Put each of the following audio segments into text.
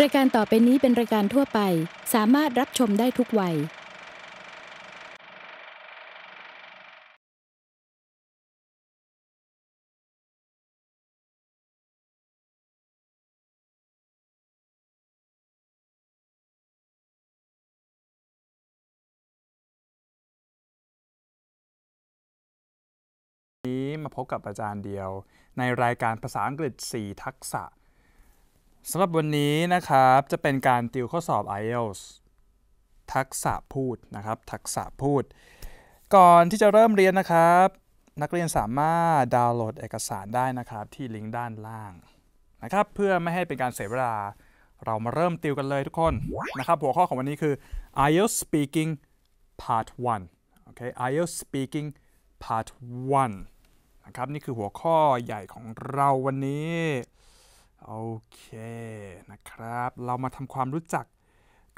รายการต่อไปนี้เป็นรายการทั่วไปสามารถรับชมได้ทุกวัยวันนี้มาพบกับอาจารย์เดียว ในรายการภาษาอังกฤษ 4 ทักษะสำหรับวันนี้นะครับจะเป็นการติวข้อสอบ IELTS ทักษะพูดนะครับทักษะพูด ก่อนที่จะเริ่มเรียนนะครับ นักเรียนสามารถดาวน์โหลดเอกสารได้นะครับ ที่ลิงก์ด้านล่างนะครับเพื่อไม่ให้เป็นการเสียเวลา เรามาเริ่มติวกันเลยทุกคนนะครับหัวข้อของวันนี้คือ IELTS Speaking Part 1โอเค IELTS Speaking Part 1นะครับนี่คือหัวข้อใหญ่ของเราวันนี้โอเคนะครับเรามาทำความรู้จัก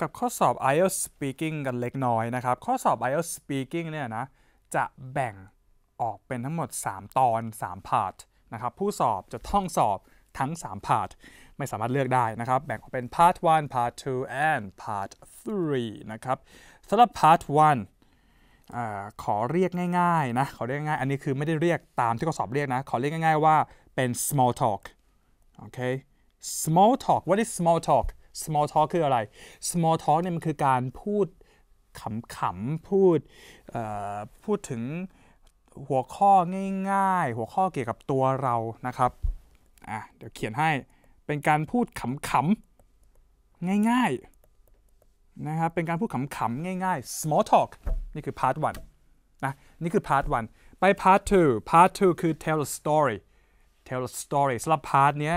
กับข้อสอบ IELTS Speaking กันเล็กน้อยนะครับข้อสอบ IELTS Speaking เนี่ยนะจะแบ่งออกเป็นทั้งหมด 3 ตอน3พาร์ทนะครับผู้สอบจะท่องสอบทั้ง3พาร์ทไม่สามารถเลือกได้นะครับแบ่งออกเป็น part 1 part 2 and part 3นะครับสำหรับ part 1อขอเรียกง่ายๆนะขอเรียกง่ายอันนี้คือไม่ได้เรียกตามที่ข้อสอบเรียกนะขอเรียกง่ายๆว่าเป็น small talk โอเค small talk what is small talk small talk คืออะไร small talk เนี่ยมันคือการพูดขำๆ พูด พูดถึงหัวข้อง่ายๆ หัวข้อเกี่ยวกับตัวเรานะครับ อ่ะเดี๋ยวเขียนให้ เป็นการพูดขำๆง่ายๆนะครับ เป็นการพูดขำๆง่ายๆ small talk นี่คือ part 1นะนี่คือ part 1 ไป part 2 part 2 คือ tell a story tell a story สำหรับพาร์ทเนี้ย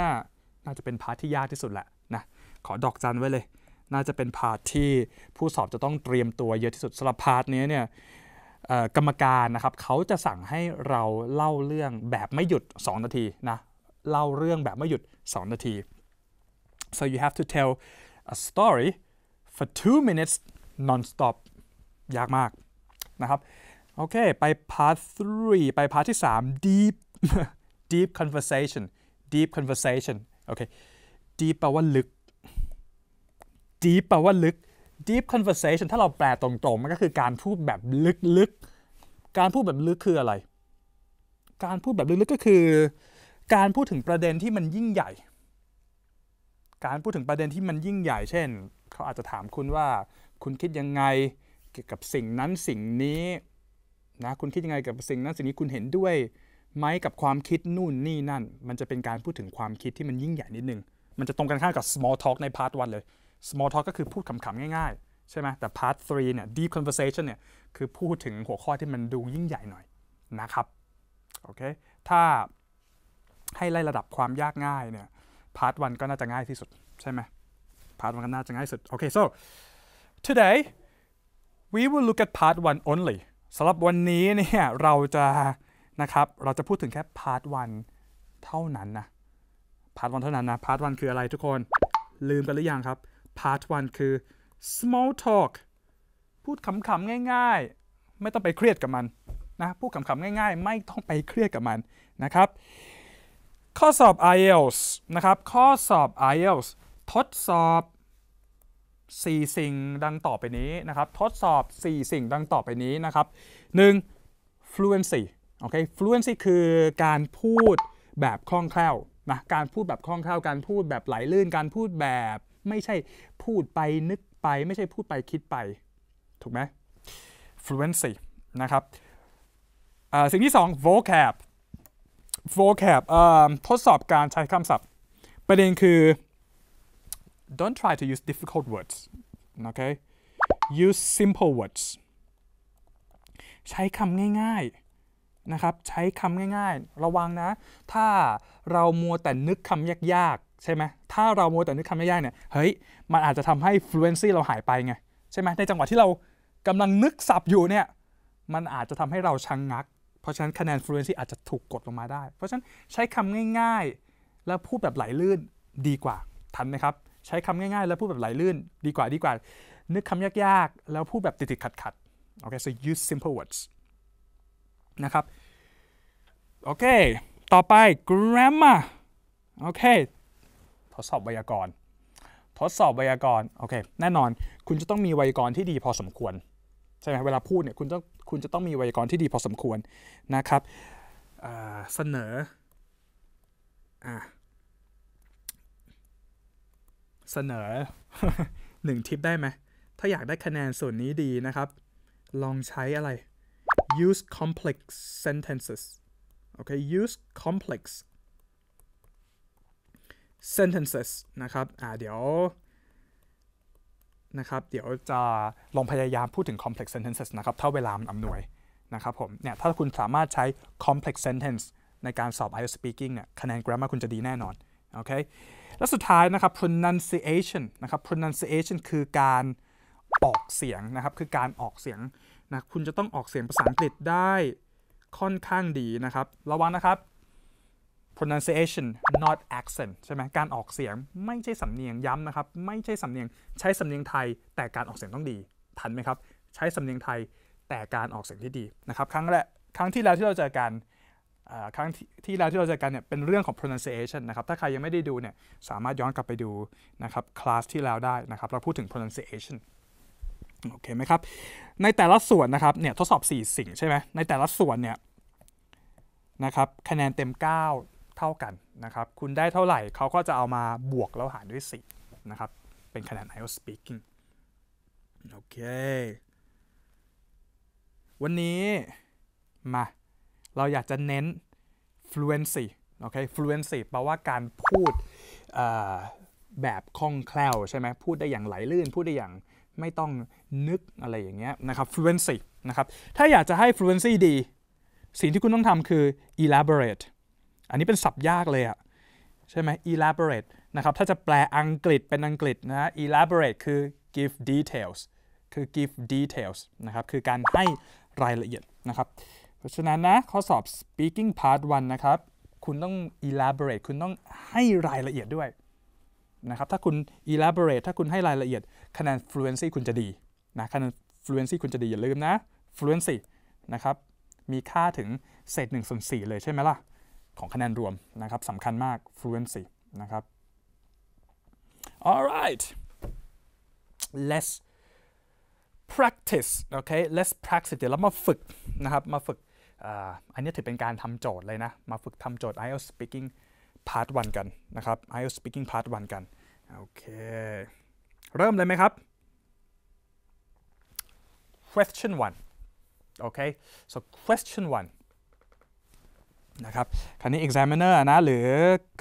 น่าจะเป็นพาร์ทที่ยากที่สุดแหละนะขอดอกจันไว้เลย น่าจะเป็นพาร์ทที่ผู้สอบจะต้องเตรียมตัวเยอะที่สุดสำหรับพาร์ทนี้เนี่ยกรรมการนะครับเขาจะสั่งให้เราเล่าเรื่องแบบไม่หยุด 2 นาทีนะเล่าเรื่องแบบไม่หยุด 2 นาที so you have to tell a story for two minutes non-stop ยากมากนะครับโอเคไปพาร์ท3ไปพาร์ทที่3 deep deep conversation deep conversation โอเค deep แปลว่าลึก deep แปลว่าลึก deep conversation ถ้าเราแปลตรงๆมันก็คือการพูดแบบลึกๆการพูดแบบลึกคืออะไร การพูดแบบลึกๆก็คือการพูดถึงประเด็นที่มันยิ่งใหญ่ การพูดถึงประเด็นที่มันยิ่งใหญ่ เช่น เขาอาจจะถามคุณว่าคุณคิดยังไงเกี่ยวกับสิ่งนั้นสิ่งนี้นะคุณคิดยังไงกับสิ่งนั้นสิ่งนี้คุณเห็นด้วยไหมกับความคิดนู่นนี่นั่น มันจะเป็นการพูดถึงความคิดที่มันยิ่งใหญ่นิดนึง มันจะตรงกันข้ามกับ small talk ในพาร์ทวันเลย small talk ก็คือพูดขำๆง่ายๆ ใช่ไหมแต่ p a r three เนี่ย deep conversation เนี่ย คือพูดถึงหัวข้อที่มันดูยิ่งใหญ่หน่อยนะครับ โอเค ถ้าให้ไล่ระดับความยากง่ายเนี่ย part 1 ก็น่าจะง่ายที่สุดใช่ไหม part 1ก็น่าจะง่ายสุดโอเค so today we will look at part one only สำหรับวันนี้เนี่ยเราจะนะครับเราจะพูดถึงแค่พาร์ทวันเท่านั้นนะพาร์ทวันเท่านั้นนะพาร์ทวันคืออะไรทุกคนลืมกันหรือยังครับพาร์ทวันคือ small talk พูดขำๆง่ายๆ ไม่ต้องไปเครียดกับมันนะพูดขำๆง่ายๆ ไม่ต้องไปเครียดกับมันนะครับข้อสอบ IELTS นะครับข้อสอบ IELTS ทดสอบ 4 สิ่งดังต่อไปนี้นะครับทดสอบ 4 สิ่งดังต่อไปนี้นะครับ 1. fluency โอเค fluency คือการพูดแบบคล่องแคล่วนะ การพูดแบบคล่องแคล่ว การพูดแบบไหลลื่น การพูดแบบ ไม่ใช่พูดไปนึกไปไม่ใช่พูดไปคิดไป ถูกไหม fluency นะครับ สิ่งที่2 vocab vocab ทดสอบการใช้คำศัพท์ ประเด็นคือ don't try to use difficult words โอเค use simple words ใช้คำง่ายๆนะครับใช้คำง่ายๆ ระวังนะ ถ้าเรามัวแต่นึกคำยากๆ ใช่ไหมถ้าเรามัวแต่นึกคำยากๆ เนี่ย เฮ้ย มันอาจจะทำให้ fluency เราหายไปไง ใช่ไหมในจังหวะที่เรากำลังนึกสับอยู่เนี่ย มันอาจจะทำให้เราชังงัก เพราะฉะนั้นคะแนน fluency อาจจะถูกกดลงมาได้ เพราะฉะนั้นใช้คำง่ายๆ แล้วพูดแบบไหลลื่นดีกว่า ทันไหมครับ ใช้คำง่ายๆ แล้วพูดแบบไหลลื่นดีกว่า ดีกว่า นึกคำยากๆ แล้วพูดแบบติดๆ ขัดๆ โอเค so use simple words นะครับโอเค ต่อไป grammar โอเค ทดสอบไวยากรณ์ ทดสอบไวยากรณ์ โอเค แน่นอน คุณจะต้องมีไวยากรณ์ที่ดีพอสมควร ใช่ไหมเวลาพูดเนี่ย คุณต้องคุณจะต้องมีไวยากรณ์ที่ดีพอสมควร นะครับ เสนออเสนอ หนึ่งทิปได้ไหม ถ้าอยากได้คะแนนส่วนนี้ดีนะครับ ลองใช้อะไร use complex sentences okay use complex sentences นะครับ อ่า เดี๋ยว นะครับ เดี๋ยวจะลองพยายามพูดถึง complex sentences นะครับเท่าเวลามันอำนวย นะครับผม เนี่ย ถ้าคุณสามารถใช้ complex sentence ในการสอบ IELTS speaking เนี่ย คะแนน grammar คุณจะดีแน่นอน โอเค และสุดท้ายนะครับ pronunciation นะครับ pronunciation คือการออกเสียง นะครับ คือการออกเสียง นะ คุณจะต้องออกเสียงภาษาอังกฤษได้ค่อนข้างดีนะครับระวังนะครับ pronunciation not accent ใช่ไหมการออกเสียงไม่ใช่สำเนียงย้ำนะครับ ไม่ใช่สำเนียงใช้สำเนียงไทยแต่การออกเสียงต้องดี ทันไหมครับ ใช้สำเนียงไทยแต่การออกเสียงที่ดีนะครับ ครั้งแรกครั้งที่แล้วที่เราเจอกันครั้งที่แล้วที่เราเจอกันเนี่ยเป็นเรื่องของ pronunciation นะครับ ถ้าใครยังไม่ได้ดูเนี่ยสามารถย้อนกลับไปดูนะครับคลาสที่แล้วได้นะครับเราพูดถึง pronunciation โอเคไหมครับ ในแต่ละส่วนนะครับเนี่ยทดสอบ4สิ่งใช่ไหมในแต่ละส่วนเนี่ยนะครับ คะแนนเต็ม 9 เท่ากันนะครับ คุณได้เท่าไหร่เขาก็จะเอามาบวกแล้วหารด้วย4นะครับ เป็นคะแนน IELTS Speaking โอเควันนี้มา เราอยากจะเน้น fluency โอเค fluency แปลว่าการพูดแบบคล่องแคล่วใช่ไหมพูดได้อย่างไหลลื่น พูดได้อย่างไม่ต้องนึกอะไรอย่างเงี้ยนะครับ fluency นะครับ ถ้าอยากจะให้ fluency ดีสิ่งที่คุณต้องทำคือ elaborate อันนี้เป็นศัพท์ยากเลยอะใช่ไหม elaborate นะครับถ้าจะแปลอังกฤษเป็นอังกฤษนะ elaborate คือ give details คือ give details นะครับคือการให้รายละเอียดนะครับ เพราะฉะนั้นนะข้อสอบ speaking part 1 นะครับ คุณต้อง elaborate คุณต้องให้รายละเอียดด้วยนะครับถ้าคุณ elaborate ถ้าคุณให้รายละเอียดคะแนน fluency คุณจะดีนะคะแนน fluency คุณจะดี อย่าลืมนะ fluency นะครับมีค่าถึงเศษ1ส่วน4เลยใช่ไหมล่ะ ของคะแนนรวมนะครับสำคัญมาก fluency นะครับ alright let's practice โอเค let's practice เดี๋ยวเรามาฝึกนะครับมาฝึกอันนี้ถือเป็นการทำโจทย์เลยนะ มาฝึกทำโจทย์ IELTS speaking part 1 กันนะครับ IELTS speaking part 1 กันโอเคเริ่มเลยไหมครับ question 1โอเค so question one นะครับ คราวนี้ examiner นะหรือ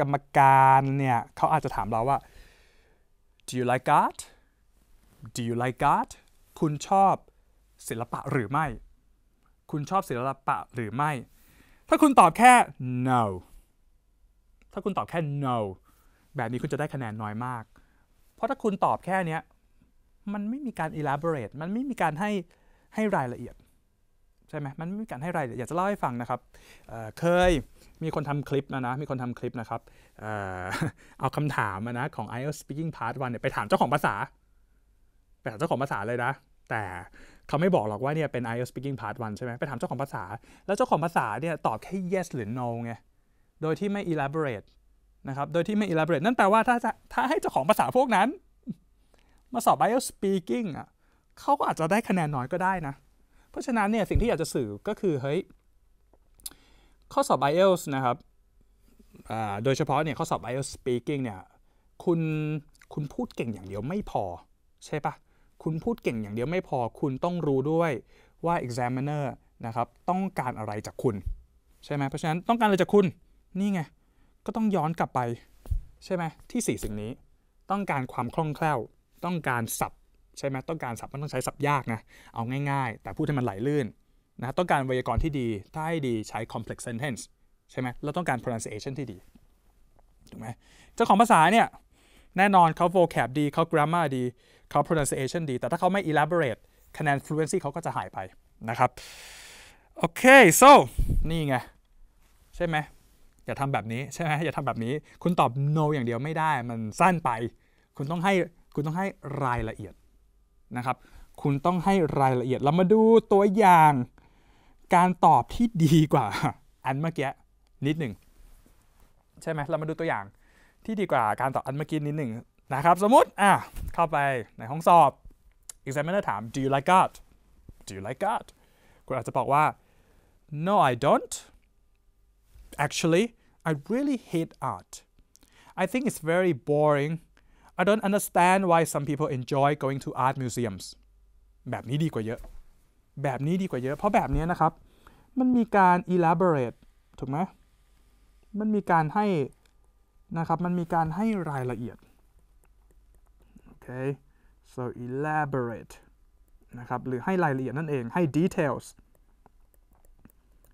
กรรมการ เนี่ยเขาอาจจะถามเราว่า do you like art do you like art คุณชอบศิลปะหรือไม่ คุณชอบศิลปะหรือไม่ ถ้าคุณตอบแค่ no ถ้าคุณตอบแค่ no แบบนี้คุณจะได้คะแนนน้อยมาก เพราะถ้าคุณตอบแค่นี้มันไม่มีการ elaborate มันไม่มีการให้ให้รายละเอียดใช่ไหม มันไม่มีการให้รายละเอียดอยากจะเล่าให้ฟังนะครับเเคยมีคนทำคลิปนะนะ มีคนทำคลิปนะครับ เอเอาคำถามนะของ IELTS Speaking Part 1เนี่ยไปถามเจ้าของภาษา ไปถามเจ้าของภาษาเลยนะ แต่เขาไม่บอกหรอกว่าเนี่ยเป็น IELTS Speaking Part 1ใช่ไหมไปถามเจ้าของภาษา แล้วเจ้าของภาษาเนี่ยตอบแค่ yes หรือ no ไงโดยที่ไม่ elaborate นะครับ โดยที่ไม่ elaborate นั่นแปลว่าถ้าถ้าให้เจ้าของภาษาพวกนั้น มาสอบ IELTS Speaking อ่ะเขาก็อาจจะได้คะแนนน้อยก็ได้นะราะฉะนั้นเนี่ยสิ่งที่อยากจะสื่อก็คือเฮ้ยข้อสอบ IELTS นะครับโดยเฉพาะเนี่ยข้อสอบ IELTS Speaking เนี่ยคุณคุณพูดเก่งอย่างเดียวไม่พอใช่ปะคุณพูดเก่งอย่างเดียวไม่พอ คุณต้องรู้ด้วยว่า examiner นะครับต้องการอะไรจากคุณใช่ไหมเพราะฉะนั้นต้องการอะไรจากคุณนี่ไง ก็ต้องย้อนกลับไปใช่ไหมที่ 4 สิ่งนี้ ต้องการความคล่องแคล่วต้องการศัพท์ใช่ไหมต้องการศัพท์มันต้องใช้ศัพท์ยากนะเอาง่ายๆ แต่พูดให้มันไหลลื่นนะต้องการไวยากรณ์ที่ดีถ้าให้ดีใช้ complex sentence ใช่ไหมเราต้องการ pronunciation ที่ดีถูกไหมเจ้าของภาษาเนี่ยแน่นอนเขา vocab ดีเขา grammar ดีเขา pronunciation ดี แต่ถ้าเขาไม่ elaborate คะแนน fluency เขาก็จะหายไปนะครับโอเค so นี่ไงใช่ไหมอย่าทำแบบนี้ใช่ไหมอย่าทำแบบนี้คุณตอบ no อย่างเดียวไม่ได้มันสั้นไป คุณต้องให้คุณต้องให้รายละเอียดนะครับคุณต้องให้รายละเอียดเรามาดูตัวอย่างการตอบที่ดีกว่า อันเมื่อกี้นิดหนึ่ง ใช่ไหมเรามาดูตัวอย่างที่ดีกว่าการตอบอันเมื่อกี้นิดหนึ่งนะครับสมมติอ่ะเข้าไปในห้องสอบ examiner ถาม do you like art do you like art คุณอาจจะบอกว่า no I don't actually I really hate art I think it's very boring I don't understand why some people enjoy going to art museums แบบนี้ดีกว่าเยอะ แบบนี้ดีกว่าเยอะ เพราะแบบนี้นะครับ มันมีการ elaborate ถูกไหม มันมีการให้ นะครับ มันมีการให้รายละเอียดโอเค so elaborate นะครับ หรือให้รายละเอียดนั่นเอง ให้ details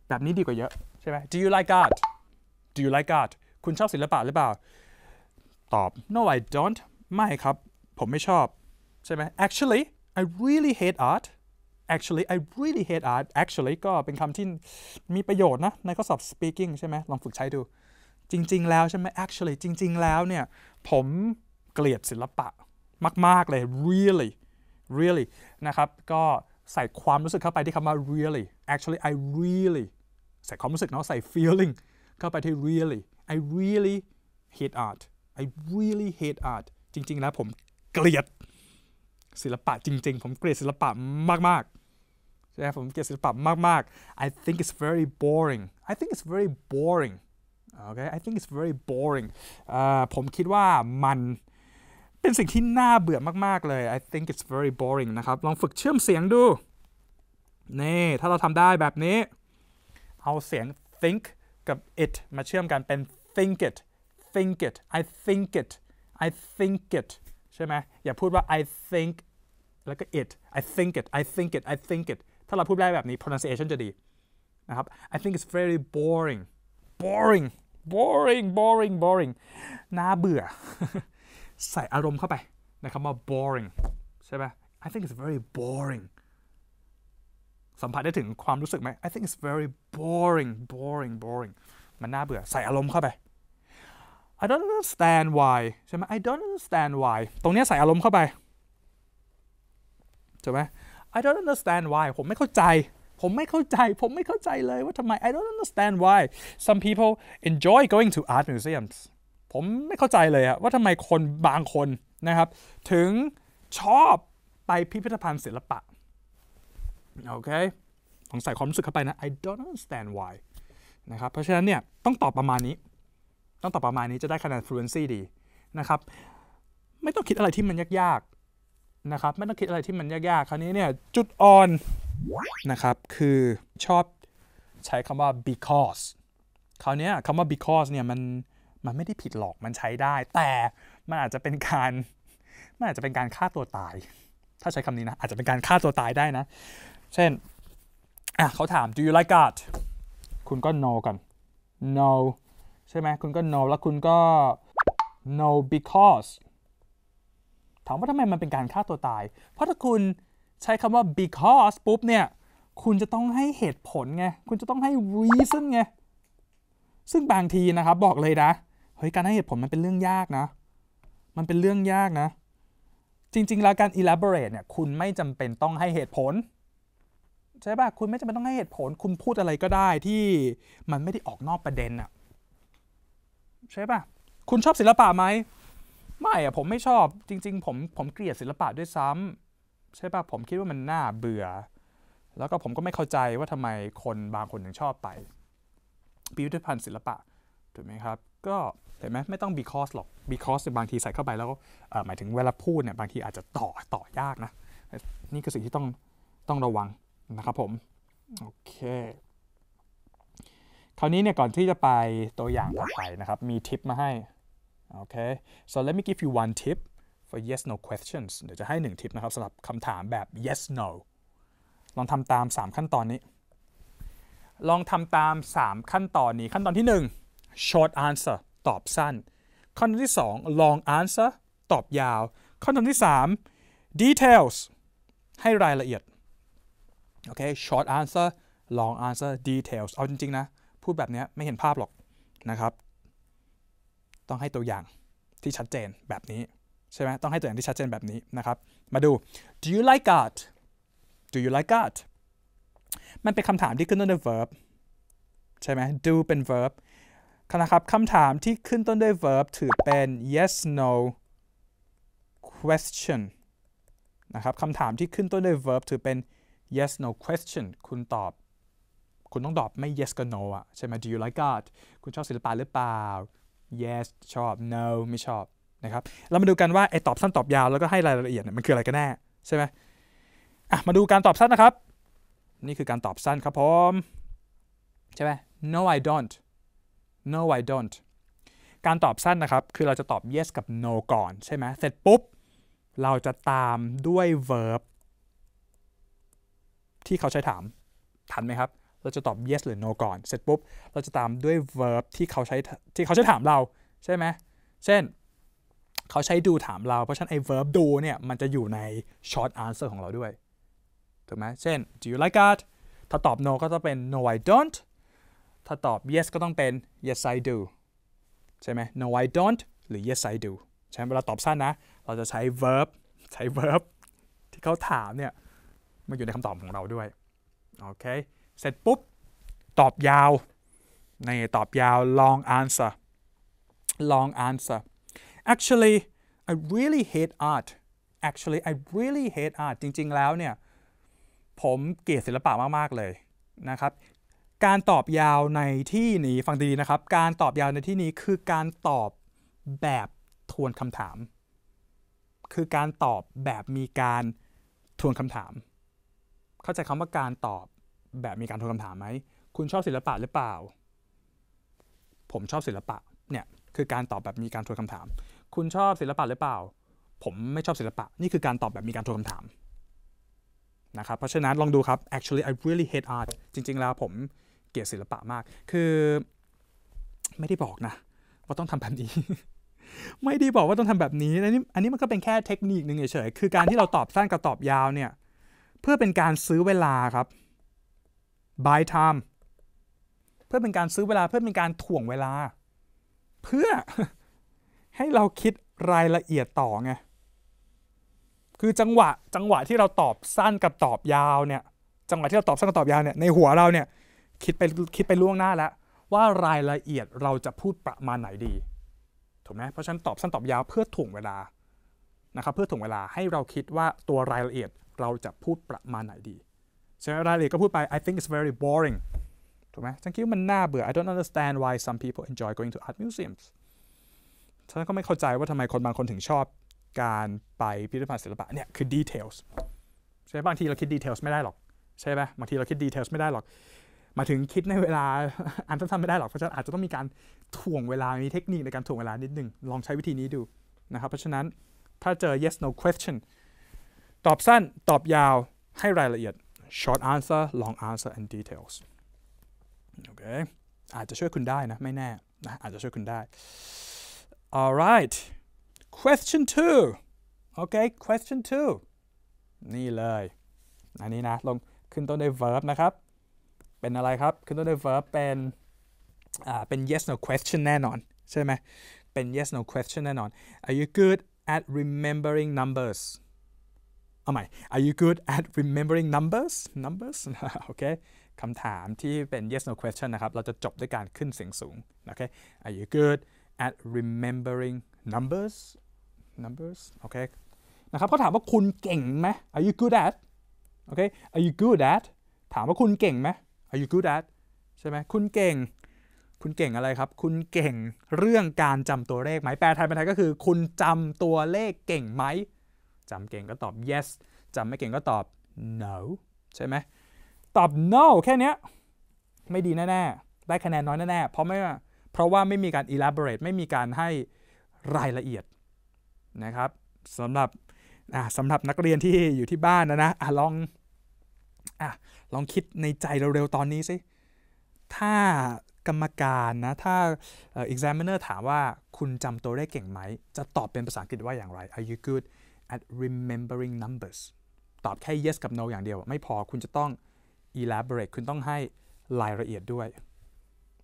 แบบนี้ดีกว่าเยอะ ใช่ไหม do you like art do you like art คุณชอบศิลปะหรือเปล่า ตอบ no I don't ไม่ครับ ผมไม่ชอบใช่ไหม actually I really hate art actually I really hate art actually ก็เป็นคำที่มีประโยชน์นะในข้อสอบ speaking ใช่ไหมลองฝึกใช้ดู จริงๆแล้วใช่ไหม actually จริงๆแล้วเนี่ยผมเกลียดศิลปะมากๆเลย really really นะครับก็ใส่ความรู้สึกเข้าไปที่คำว่า really actually I really ใส่ความรู้สึกเนาะ ใส่ feeling เข้าไปที่ really I really hate art I really hate art จริงๆแล้วผมเกลียดศิลปะจริง ๆ ผมเกลียดศิลปะมากๆใช่ไหมผมเกลียดศิลปะมากๆ I think it's very boring I think it's very boring okay I think it's very boring ผมคิดว่ามันเป็นสิ่งที่น่าเบื่อมาก ๆ เลย I think it's very boring นะครับลองฝึกเชื่อมเสียงดูนี่ถ้าเราทำได้แบบนี้ เอาเสียง think กับ it มาเชื่อมกันเป็น think it think it I think it I think it ใช่ไหมอย่าพูดว่า I think แล้วก็ it I think it I think it I think it ถ้าเราพูดได้แบบนี้ pronunciation จะดีนะครับ I think it's very boring boring boring boring boring น่าเบื่อ ใส่อารมณ์เข้าไปนะครับว่า boring ใช่ไหม I think it's very boring สัมผัสได้ถึงความรู้สึกไหม I think it's very boring boring boring มันน่าเบื่อ ใส่อารมณ์เข้าไป I don't understand why ใช่ไหม I don't understand why ตรงนี้ใส่อารมณ์เข้าไป ใช่ไหม I don't understand why ผมไม่เข้าใจ ผมไม่เข้าใจ ผมไม่เข้าใจเลยว่าทำไม I don't understand why some people enjoy going to art museums ผมไม่เข้าใจเลยอะว่าทำไมคนบางคนนะครับถึงชอบไปพิพิธภัณฑ์ศิลปะโอเคของใส่ความรู้สึกเข้าไปนะ I don't understand why นะครับ เพราะฉะนั้นเนี่ยต้องตอบประมาณนี้ต้องตอบประมาณนี้จะได้คะแนน fluency ดีนะครับ ไม่ต้องคิดอะไรที่มันยากๆนะครับไม่ต้องคิดอะไรที่มันยากๆ คราวนี้เนี่ยจุดอ่อนนะครับคือชอบใช้คำว่า because คราวนี้คำว่า because เนี่ยมันมันไม่ได้ผิดหรอกมันใช้ได้ แต่มันอาจจะเป็นการมันอาจจะเป็นการฆ่าตัวตาย ถ้าใช้คำนี้นะอาจจะเป็นการฆ่าตัวตายได้นะเช่นอ่ะเขาถาม do you like art คุณก็ no กัน no ใช่ไหมคุณก็ no แล้วคุณก็ no because ถามว่าทำไมมันเป็นการฆ่าตัวตาย เพราะถ้าคุณใช้คำว่า because ปุ๊บเนี่ยคุณจะต้องให้เหตุผลไงคุณจะต้องให้ reason ไงซึ่งบางทีนะครับบอกเลยนะเฮ้ยการให้เหตุผลมันเป็นเรื่องยากนะ มันเป็นเรื่องยากนะ จริง ๆ แล้วการ elaborate เนี่ยคุณไม่จำเป็นต้องให้เหตุผล ใช่ป่ะคุณไม่จำเป็นต้องให้เหตุผลคุณพูดอะไรก็ได้ที่มันไม่ได้ออกนอกประเด็นอะใช่ปะคุณชอบศิลปะไหม ไม่อะผมไม่ชอบ จริงๆ ผมผมเกลียดศิลปะด้วยซ้ำ ใช่ปะผมคิดว่ามันน่าเบื่อ แล้วก็ผมก็ไม่เข้าใจว่าทำไมคนบางคนถึงชอบไปพิพิธภัณฑ์ศิลปะถูกไหมครับ ก็เห็นไหมไม่ต้อง because หรอก because บางทีใส่เข้าไปแล้ว หมายถึงเวลาพูดเนี่ยบางทีอาจจะต่อต่อยากนะ นี่คือสิ่งที่ต้องต้องระวังนะครับ ผม โอเคคราวนี้เนี่ย ก่อนที่จะไปตัวอย่างต่อไปนะครับ มีทิปมาให้ โอเค so let me give you one tip for yes no questions เดี๋ยวจะให้หนึ่งทิปนะครับสำหรับคำถามแบบ yes no ลองทำตาม 3 ขั้นตอนนี้ ลองทำตาม 3 ขั้นตอนนี้ ขั้นตอนที่ 1 short answer ตอบสั้น ขั้นตอนที่ 2 long answer ตอบยาว ขั้นตอนที่ 3 details ให้รายละเอียด โอเค short answer long answer details เอาจริง ๆ นะพูดแบบนี้ไม่เห็นภาพหรอกนะครับต้องให้ตัวอย่างที่ชัดเจนแบบนี้ใช่ไหมต้องให้ตัวอย่างที่ชัดเจนแบบนี้นะครับมาดู do you like art do you like art มันเป็นคำถามที่ขึ้นต้นด้วย verb ใช่ไหม do เป็น verb นะครับคำถามที่ขึ้นต้นด้วย verb ถือเป็น yes no question นะครับคำถามที่ขึ้นต้นด้วย verb ถือเป็น yes no question คุณตอบคุณต้องตอบไม่ yes กับ no อ่ะใช่ไหม do you like art คุณชอบศิลปะหรือเปล่า yes ชอบ no ไม่ชอบนะครับเรามาดูกันว่าไอ้ตอบสั้นตอบยาวแล้วก็ให้รายละเอียดมันคืออะไรกันแน่ ใช่ไหมอ่ะมาดูการตอบสั้นนะครับ นี่คือการตอบสั้นครับผม ใช่ไหม no I don't no I don't การตอบสั้นนะครับคือเราจะตอบ yes กับ no ก่อนใช่ไหมเสร็จปุ๊บเราจะตามด้วย verb ที่เขาใช้ถามทันไหมครับเราจะตอบ yes หรือ no ก่อน เสร็จปุ๊บ เราจะตามด้วย verb ที่เขาใช้ที่เขาใช้ถามเรา ใช่ไหมเช่น เขาใช้ดูถามเรา เพราะฉะนั้นไอ้ verb do เนี่ย มันจะอยู่ใน short answer ของเราด้วยถูกไหมเช่น do you like art ถ้าตอบ no ก็จะเป็น no I don't ถ้าตอบ yes ก็ต้องเป็น yes I do ใช่ไหม no I don't หรือ yes I do ใช่ไหมเวลาตอบสั้นนะ เราจะใช้ verb ใช้ verb ที่เขาถามเนี่ย มาอยู่ในคำตอบของเราด้วย โอเคเสร็จปุ๊บตอบยาวในตอบยาว long answer long answer actually I really hate art actually I really hate art จริงๆแล้วเนี่ย ผมเกลียดศิลปะมากๆเลยนะครับการตอบยาวในที่นี้ ฟังดีนะครับ การตอบยาวในที่นี้คือการตอบแบบทวนคำถาม คือการตอบแบบมีการทวนคำถาม เข้าใจคำว่าการตอบแบบมีการทวนคำถามไหม คุณชอบศิลปะหรือเปล่า ผมชอบศิลปะ เนี่ย คือการตอบแบบมีการทวนคำถาม คุณชอบศิลปะหรือเปล่า ผมไม่ชอบศิลปะ นี่คือการตอบแบบมีการทวนคำถาม นะครับ เพราะฉะนั้นลองดูครับ actually I really hate art จริง ๆ แล้วผมเกลียดศิลปะมาก คือ ไม่ได้บอกนะว่าต้องทำแบบนี้ ไม่ได้บอกว่าต้องทำแบบนี้ อันนี้ อันนี้มันก็เป็นแค่เทคนิคหนึ่งเฉยๆ คือการที่เราตอบสั้นกับตอบยาวเนี่ย เพื่อเป็นการซื้อเวลาครับ buy time เพื่อเป็นการซื้อเวลาเพื่อเป็นการถ่วงเวลา เพื่อให้เราคิดรายละเอียดต่อไงคือจังหวะจังหวะที่เราตอบสั้นกับตอบยาวเนี่ยจังหวะที่เราตอบสั้นกับตอบยาวเนี่ยในหัวเราเนี่ยคิดไปคิดไปล่วงหน้าแล้ว ว่ารายละเอียดเราจะพูดประมาณไหนดีถูกไหมเพราะฉะนั้นตอบสั้นตอบยาวเพื่อถ่วงเวลานะครับเพื่อถ่วงเวลาให้เราคิดว่าตัวรายละเอียดเราจะพูดประมาณไหนดีช่วนรายละเอียดก็พูดไป I think it's very boring ถูกไหม ฉันคิดว่ามันน่าเบื่อ I don't understand why some people enjoy going to art museums ฉันก็ไม่เข้าใจว่าทำไมคนบางคนถึงชอบการไปพิพิธภัณฑ์ศิลปะเนี่ยคือ details ใช่บางทีเราคิด details ไม่ได้หรอก ใช่ไหมบางทีเราคิด details ไม่ได้หรอก มาถึงคิดในเวลาอันทำไม่ได้หรอกเพราะฉะนั้นอาจจะต้องมีการถ่วงเวลา มีเทคนิคในการถ่วงเวลานิดนึงลองใช้วิธีนี้ดูนะครับเพราะฉะนั้นถ้าเจอ yes no question ตอบสั้นตอบยาวให้รายละเอียด short answer long answer and details โอเคอาจจะช่วยคุณได้นะไม่แน่นะ อาจจะช่วยคุณได้ alright l question two โอเค question two นี่เลย อันนี้นะลงขึ้นต้นด้วย verb นะครับ เป็นอะไรครับขึ้นต้นด้วย verb เป็น อ่า เป็น yes no question แน่นอน ใช่ไหมเป็น yes no question แน่นอน are you good at remembering numbers เอาใหม่ are you good at remembering numbers numbers โอเคคำถามที่เป็น yes no question นะครับ เราจะจบด้วยการขึ้นเสียงสูงโอเค are you good at remembering numbers numbers โอเคนะครับเขาถามว่าคุณเก่งไหม are you good at โอเค are you good at ถามว่าคุณเก่งไหม are you good at ใช่ไหม คุณเก่ง คุณเก่งอะไรครับ คุณเก่งเรื่องการจำตัวเลขไหมแปลไทยเป็นไทยก็คือ คุณจำตัวเลขเก่งไหมจำเก่งก็ตอบ yes จำไม่เก่งก็ตอบ no ใช่ไหม ตอบ no แค่นี้ไม่ดีแน่ ๆ ได้คะแนนน้อยแน่ ๆ เพราะไม่เพราะว่าไม่มีการ elaborate ไม่มีการให้รายละเอียดนะครับสำหรับสำหรับนักเรียนที่อยู่ที่บ้านนะนะอะลองอะลองคิดในใจเร็วๆตอนนี้สิถ้ากรรมการนะถ้า examiner ถามว่าคุณจำตัวเลขเก่งไหม จะตอบเป็นภาษาอังกฤษว่าอย่างไร Are you good at remembering numbers ตอบแค่ yes กับ no อย่างเดียว ไม่พอ คุณจะต้อง elaborate คุณต้องให้รายละเอียดด้วย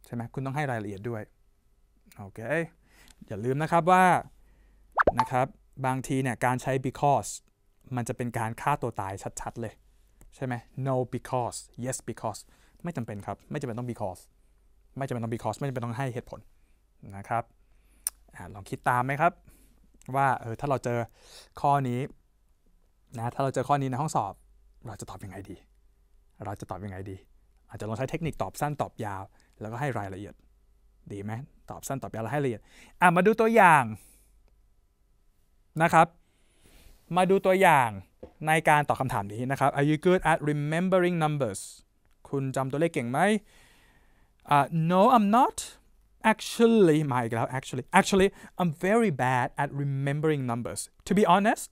ใช่ไหมคุณต้องให้รายละเอียดด้วยโอเคอย่าลืมนะครับว่านะครับบางทีเนี่ยการใช้ because มันจะเป็นการฆ่าตัวตายชัดๆ เลย ใช่ไหม no because yes because ไม่จำเป็นครับไม่จำเป็นต้อง because ไม่จำเป็นต้อง because ไม่จำเป็นต้องให้เหตุผลนะครับอลองคิดตามไหมครับว่าเออถ้าเราเจอข้อนี้นะถ้าเราเจอข้อนี้ในห้องสอบเราจะตอบอยังไงดี เราจะตอบอยังไงดี อาจจะลองใช้เทคนิคตอบสั้นตอบยาว แล้วก็ให้รายละเอียดดีไหมตอบสั้นตอบยาวแล้วให้ละเอียดอ่ะมาดูตัวอย่าง นะครับ มาดูตัวอย่างในการตอบคำถามนี้นะครับ Are you good at remembering numbers คุณจำตัวเลขเก่งไหม uh, No I'm not actually มาอีกแล้ว actually actually I'm very bad at remembering numbers to be honest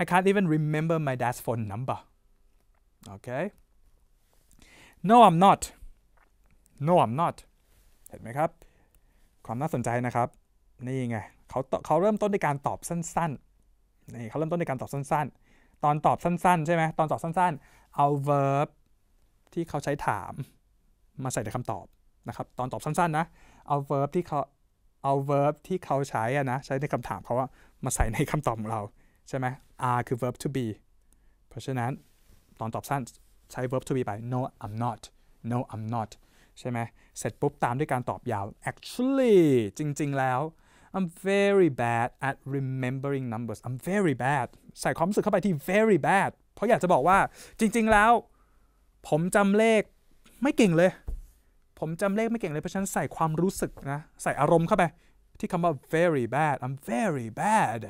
I can't even remember my dad's phone number okay no I'm not no I'm not เห็นไหมครับความน่าสนใจนะครับนี่ไงเขาเขาเริ่มต้นในการตอบสั้นๆนี่เขาเริ่มต้นในการตอบสั้นๆ ตอนตอบสั้นๆใช่ไหมตอนตอบสั้นๆเอา verb ที่เขาใช้ถาม มาใส่ในคำตอบนะครับตอนตอบสั้นๆนะเอา verb ที่เขาเอา verb ที่เขาใช้อะนะใช้ในคำถามเขาว่ามาใส่ในคำตอบของเรา ใช่ไหม are คือ verb to be เพราะฉะนั้นตอนตอบสั้นใช้ verb to be ไป no I'm not no I'm not ใช่ไหมเสร็จปุ๊บตามด้วยการตอบยาว actually จริงๆ แล้ว I'm very bad at remembering numbers I'm very bad ใส่ความรู้สึกเข้าไปที่ very bad เพราะอยากจะบอกว่าจริง ๆ แล้ว ผมจำเลขไม่เก่งเลยผมจำเลขไม่เก่งเลย เพราะฉันใส่ความรู้สึกนะใส่อารมณ์เข้าไป ที่คำว่า very bad I'm very bad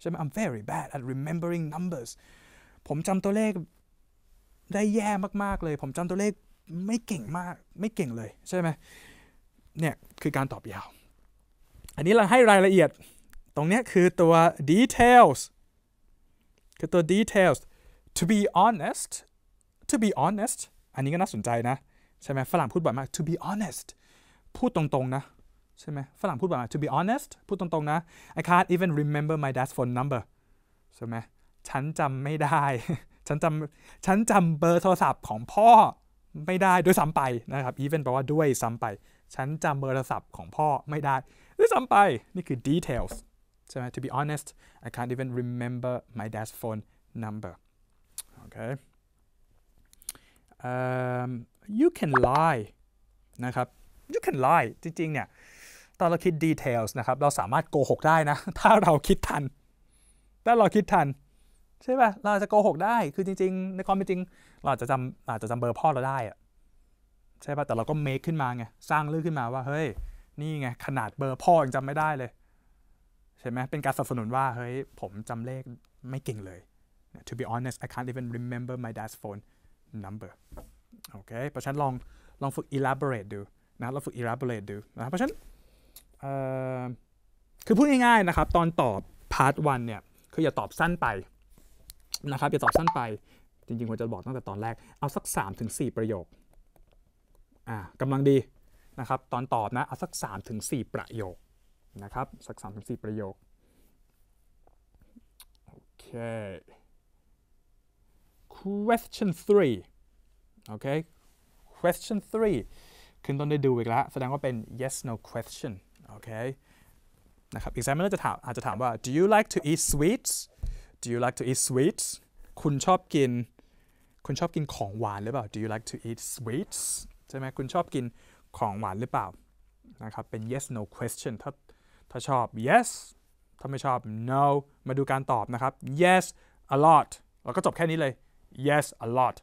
ใช่ไหม I'm very bad at remembering numbers ผมจำตัวเลขได้แย่มากๆเลย ผมจำตัวเลขไม่เก่งมาก ไม่เก่งเลย ใช่ไหมเนี่ยคือการตอบยาวอันนี้เราให้รายละเอียดตรงนี้คือตัว details คือตัว details to be honest to be honest อันนี้ก็น่าสนใจนะใช่ไหมฝรั่งพูดบ่อยมาก to be honest พูดตรงๆนะใช่ไหมฝรั่งพูดบ่อยมาก to be honest พูดตรงๆนะ I can't even remember my dad's phone number ใช่ไหมฉันจำไม่ได้ฉันจำฉันจำเบอร์โทรศัพท์ของพ่อไม่ได้ด้วยซ้ำไปนะครับ even แปลว่าด้วยซ้ำไปฉันจำเบอร์โทรศัพท์ของพ่อไม่ได้ด้วยซ้ำไปนี่คือ details ใช่ไหม to be honest I can't even remember my dad's phone number okay um, you can lie นะครับ you can lie จริงๆ เนี่ย ตอนเราคิด details นะครับ เราสามารถโกหกได้นะ ถ้าเราคิดทัน ถ้าเราคิดทัน ใช่ป่ะ เราจะโกหกได้ คือจริงๆ ในความเป็นจริง เราอาจจะจำอาจจะจำเบอร์พ่อเราได้อะใช่ป่ะ แต่เราก็ make ขึ้นมาไง สร้างเรื่องขึ้นมาว่า เฮ้ย นี่ไง ขนาดเบอร์พ่อยังจำไม่ได้เลย ใช่ไหม เป็นการสนับสนุนว่า เฮ้ย ผมจำเลขไม่เก่งเลย To be honest I can't even remember my dad's phone number โอเค เพราะฉันลองลองฝึก elaborate ดูนะเราฝึก elaborate ดูนะ เพราะฉันคือพูดง่ายๆ นะครับ ตอนตอบ part 1เนี่ย คืออย่าตอบสั้นไปนะครับ อย่าตอบสั้นไป จริงๆควรจะบอกตั้งแต่ตอนแรกเอาสัก 3-4 ประโยค อ่ากำลังดีนะครับ ตอนตอบนะ เอาสัก 3-4 ประโยค นะครับ สัก3-4ประโยค โอเค question three โอเค question three ขึ้นต้นได้ดูอีกแล้วแสดงว่าเป็น yes no question โอเคนะครับ examiner จะถามอาจจะถามว่า do you like to eat sweets do you like to eat sweets คุณชอบกิน คุณชอบกินของหวานหรือเปล่า do you like to eat sweets ใช่ไหมคุณชอบกินของหวานหรือเปล่า นะครับเป็น yes no question ถ้า ถ้าชอบ yes ถ้าไม่ชอบ no มาดูการตอบนะครับ yes a lot แล้วก็จบแค่นี้เลย yes a lot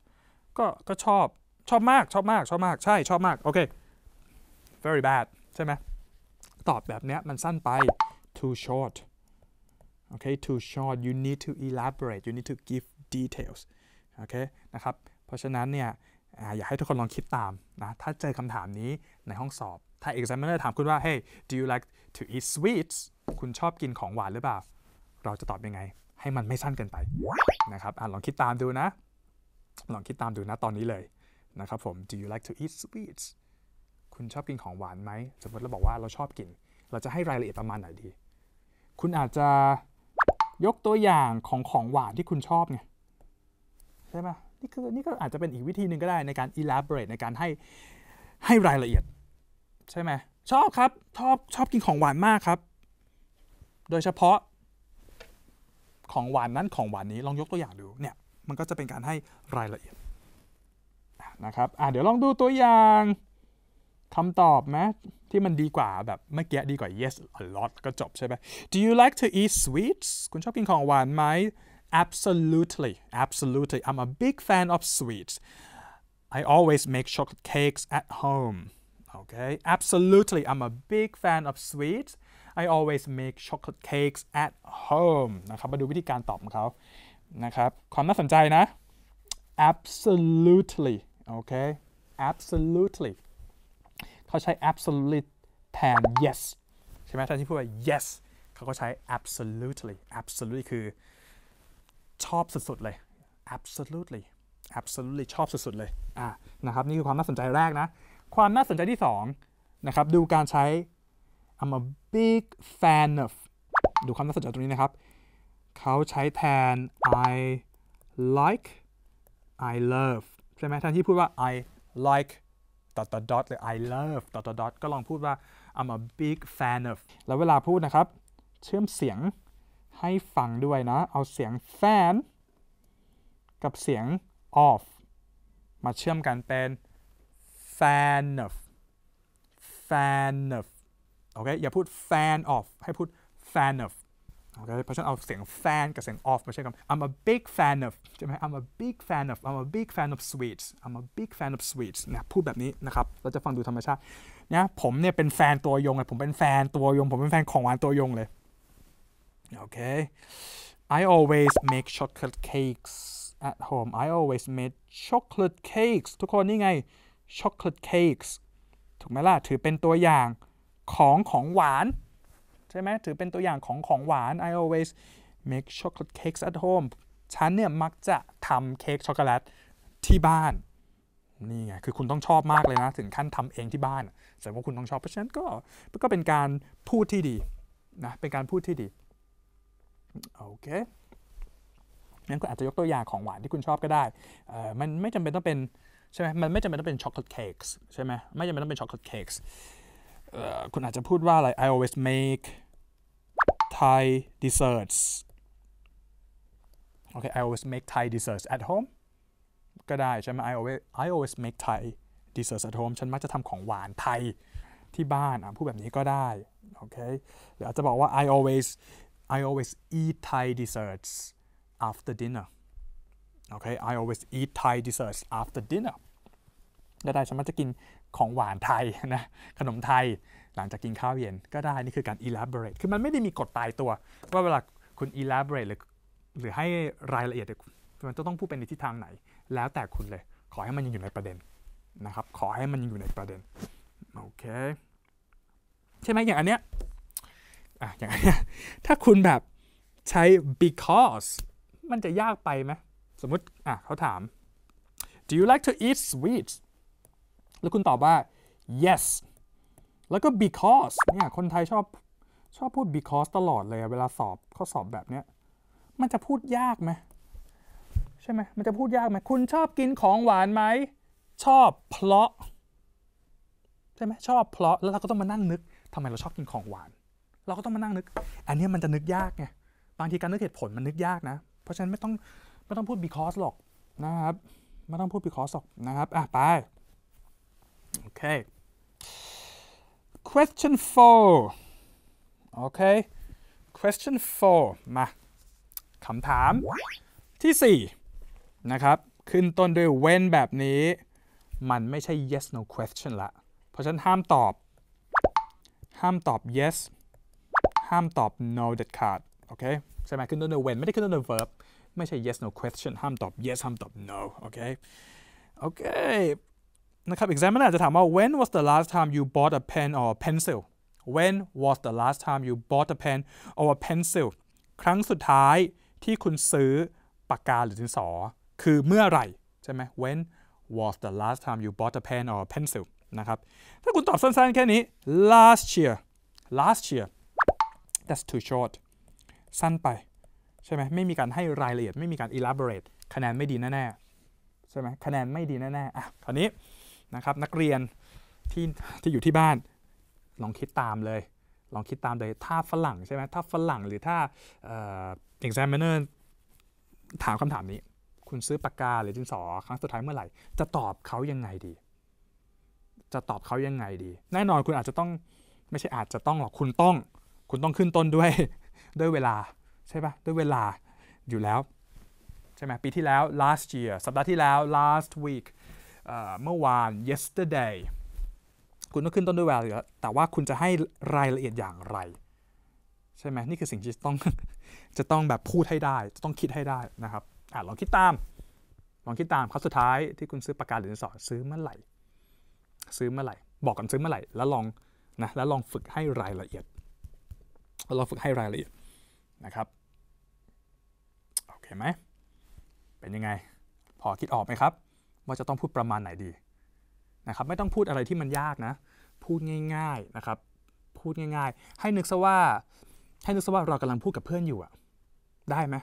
ก็ ก็ชอบ ชอบมาก ชอบมาก ชอบมาก ใช่ ชอบมาก โอเค very bad ใช่ไหมตอบแบบเนี้ยมันสั้นไป too short โอเค too short you need to elaborate you need to give details โอเคนะครับ เพราะฉะนั้นเนี่ยอยากให้ทุกคนลองคิดตามนะ ถ้าเจอคำถามนี้ในห้องสอบ ถ้า examiner ถามคุณว่า hey do you like to eat sweets คุณชอบกินของหวานหรือเปล่า เราจะตอบยังไงให้มันไม่สั้นเกินไปนะครับอลองคิดตามดูนะ ลองคิดตามดูนะตอนนี้เลยนะครับผม do you like to eat sweets คุณชอบกินของหวานไหมสมมติเราบอกว่าเราชอบกิน เราจะให้รายละเอียดประมาณไหนดี คุณอาจจะยกตัวอย่างของของหวานที่คุณชอบไงใช่ไหมนี่คือนี่ก็อาจจะเป็นอีกวิธีหนึ่งก็ได้ในการ elaborate ในการให้ให้รายละเอียด ใช่ไหม ชอบครับ ชอบชอบกินของหวานมากครับ โดยเฉพาะของหวาน นั้นของหวาน นี้ลองยกตัวอย่างดูเนี่ยมันก็จะเป็นการให้รายละเอียดนะครับอ่าเดี๋ยวลองดูตัวอย่างคำตอบไหมที่มันดีกว่า แบบเมื่อกี้ดีกว่า yes a lot ก็จบใช่ไหม Do you like to eat sweets คุณชอบกินของหวานไหม Absolutely absolutely I'm a big fan of sweets I always make chocolate cakes at home okay absolutely I'm a big fan of sweets I always make chocolate cakes at home นะครับ มาดูวิธีการตอบของเขานะครับ ความน่าสนใจนะ absolutely โอเค absolutely เขาใช้ absolutely แทน yes ใช่ไหม แทนที่พูดว่า yes เขาก็ใช้ absolutely absolutely คือ ชอบสุดๆเลย absolutely absolutely ชอบสุดๆเลยอ่านะครับ นี่คือความน่าสนใจแรกนะ ความน่าสนใจที่2นะครับ ดูการใช้ I'm a big fan of ดูความน่าสนใจตรงนี้นะครับ เขาใช้แทน I like I love ใช่ไหมแทนที่พูดว่า I like dot dot dot หรือ I love dot dot dot ก็ลองพูดว่า I'm a big fan of แล้วเวลาพูดนะครับ เชื่อมเสียงให้ฟังด้วยนะ เอาเสียง fan กับเสียง of มาเชื่อมกันเป็น fan of fan of โอเคอย่าพูด fan of ให้พูด fan of โอเคเพราะฉะนั้นเอาเสียง fan กับเสียง of มาใช้กัน I'm a big fan of ใช่ไหม I'm a big fan of I'm a big fan of sweets I'm a big fan of sweets นะพูดแบบนี้นะครับ เราจะฟังดูธรรมชาตินะผมเนี่ยเป็นแฟนตัวยงเลย ผมเป็นแฟนตัวยง ผมเป็นแฟนของหวานตัวยงเลย โอเค I always make chocolate cakes at home I always make chocolate cakes ทุกคน นี่ไง chocolate cakes ถูกไหมล่ะ ถือเป็นตัวอย่างของของหวานใช่ไหมถือเป็นตัวอย่างของของหวาน I always make chocolate cakes at home ฉันเนี่ยมักจะทำเค้กช็อกโกแลตที่บ้านนี่ไงคือคุณต้องชอบมากเลยนะ ถึงขั้นทำเองที่บ้านแสดงว่าคุณต้องชอบเพราะฉะนั้นก็ก็เป็นการพูดที่ดีนะเป็นการพูดที่ดีโอเคงั้นก็อาจจะยกตัวอย่างของหวานที่คุณชอบก็ได้เออมันไม่จำเป็นต้องเป็นใช่ไหมมันไม่จำเป็นต้องเป็นช็อกโกแลตเค้กใช่ไหมไม่จำเป็นต้องเป็นช็อกโกแลตเค้กคุณอาจจะพูดว่าอะไร I always make Thai desserts โอเค I always make Thai desserts at home ก็ได้ใช่ไหม I always I always make Thai desserts at home ฉันมักจะทำของหวานไทยที่บ้านอ่ะพูดแบบนี้ก็ได้โอเคหรืออาจจะบอกว่า I always I always eat Thai desserts after dinner โอเค I always eat Thai desserts after dinner ก็ได้ฉันมักจะกินของหวานไทยนะ ขนมไทยหลังจากกินข้าวเย็นก็ได้ นี่คือการ elaborate คือมันไม่ได้มีกฎตายตัว ว่าเวลาคุณ elaborate หรือหรือให้รายละเอียดมันจะต้องพูดเป็นในทิศทางไหน แล้วแต่คุณเลยขอให้มันยังอยู่ในประเด็นนะครับ ขอให้มันยังอยู่ในประเด็น โอเค ใช่ไหมอย่างอันเนี้ยอ่ะอย่างอันเนี้ยถ้าคุณแบบใช้ because มันจะยากไปไหมสมมติอ่ะเขาถาม do you like to eat sweets แล้วคุณตอบว่า yes แล้วก็ because เนี่ย คนไทยชอบชอบพูด because ตลอดเลยเวลาสอบข้อสอบแบบเนี้ย มันจะพูดยากไหม ใช่ไหม มันจะพูดยากไหม คุณชอบกินของหวานไหม ชอบเพราะใช่ไหมชอบเพราะ แล้วเราก็ต้องมานั่งนึก ทำไมเราชอบกินของหวาน เราก็ต้องมานั่งนึก อันนี้มันจะนึกยากไง บางทีการนึกเหตุผลมันนึกยากนะ เพราะฉะนั้นไม่ต้องไม่ต้องพูด because หรอกนะครับ ไม่ต้องพูด because หรอกนะครับอ่ะไป Okay. Question four Okay Question four มาคำถามที่4นะครับ ขึ้นต้นด้วย when แบบนี้ มันไม่ใช่ yes no question ละ เพราะฉันห้ามตอบห้ามตอบ yes ห้ามตอบ no เด็ดขาดโอเคใช่ไหมขึ้นต้นด้วย when ไม่ได้ขึ้นต้นด้วย verb ไม่ใช่ yes no question ห้ามตอบ yes ห้ามตอบ no โอเคโอเคนะครับ examiner อาจจะถามว่า when was the last time you bought a pen or a pencil when was the last time you bought a pen or a pencil ครั้งสุดท้ายที่คุณซื้อปากกาหรือดินสอ คือเมื่อไหร่ใช่ไหม when was the last time you bought a pen or a pencil นะครับถ้าคุณตอบสั้นๆแค่นี้ last year last year that's too short สั้นไปใช่ไหมไม่มีการให้รายละเอียดไม่มีการ elaborate คะแนนไม่ดีแน่ๆใช่ไหม คะแนนไม่ดีแน่ๆอ่ะคราวนี้นะครับนักเรียน ที่ที่อยู่ที่บ้านลองคิดตามเลย ลองคิดตามเลยถ้าฝรั่งใช่ไหมถ้าฝรั่งหรือถ้าเอซอแ x มเนอร์ถามคำถามนี้ คุณซื้อปากกาหรือดินสอครั้งสุดท้ายเมื่อไหร่ จะตอบเขายังไงดี จะตอบเขายังไงดีแน่นอนคุณอาจจะต้องไม่ใช่อาจจะต้องหรอกคุณต้อง คุณต้องขึ้นต้นด้วยด้วยเวลาใช่ปะด้วยเวลาอยู่แล้ว ใช่ไหมปีที่แล้ว last year สัปดาห์ที่แล้ว last week เมื่อวาน yesterday คุณต้องขึ้นต้นด้วย value แต่ว่าคุณจะให้รายละเอียดอย่างไร ใช่ไหมนี่คือสิ่งที่ต้องจะต้องแบบพูดให้ได้ต้องคิดให้ได้นะครับอลองคิดตาม ลองคิดตามครับสุดท้ายที่คุณซื้อประกันหรือสินสอซื้อเมื่อไหร่ ซื้อเมื่อไหร่ บอกก่อนซื้อเมื่อไหร่ แล้วลองนะแล้วลองฝึกให้รายละเอียด ลองฝึกให้รายละเอียดนะครับโอเคไหมเป็นยังไง พอคิดออกไหมครับว่าจะต้องพูดประมาณไหนดีนะครับ ไม่ต้องพูดอะไรที่มันยากนะ พูดง่าย ๆนะครับ พูดง่ายๆ ให้นึกซะว่า ให้นึกซะว่าเรากำลังพูดกับเพื่อนอยู่อะได้ไหม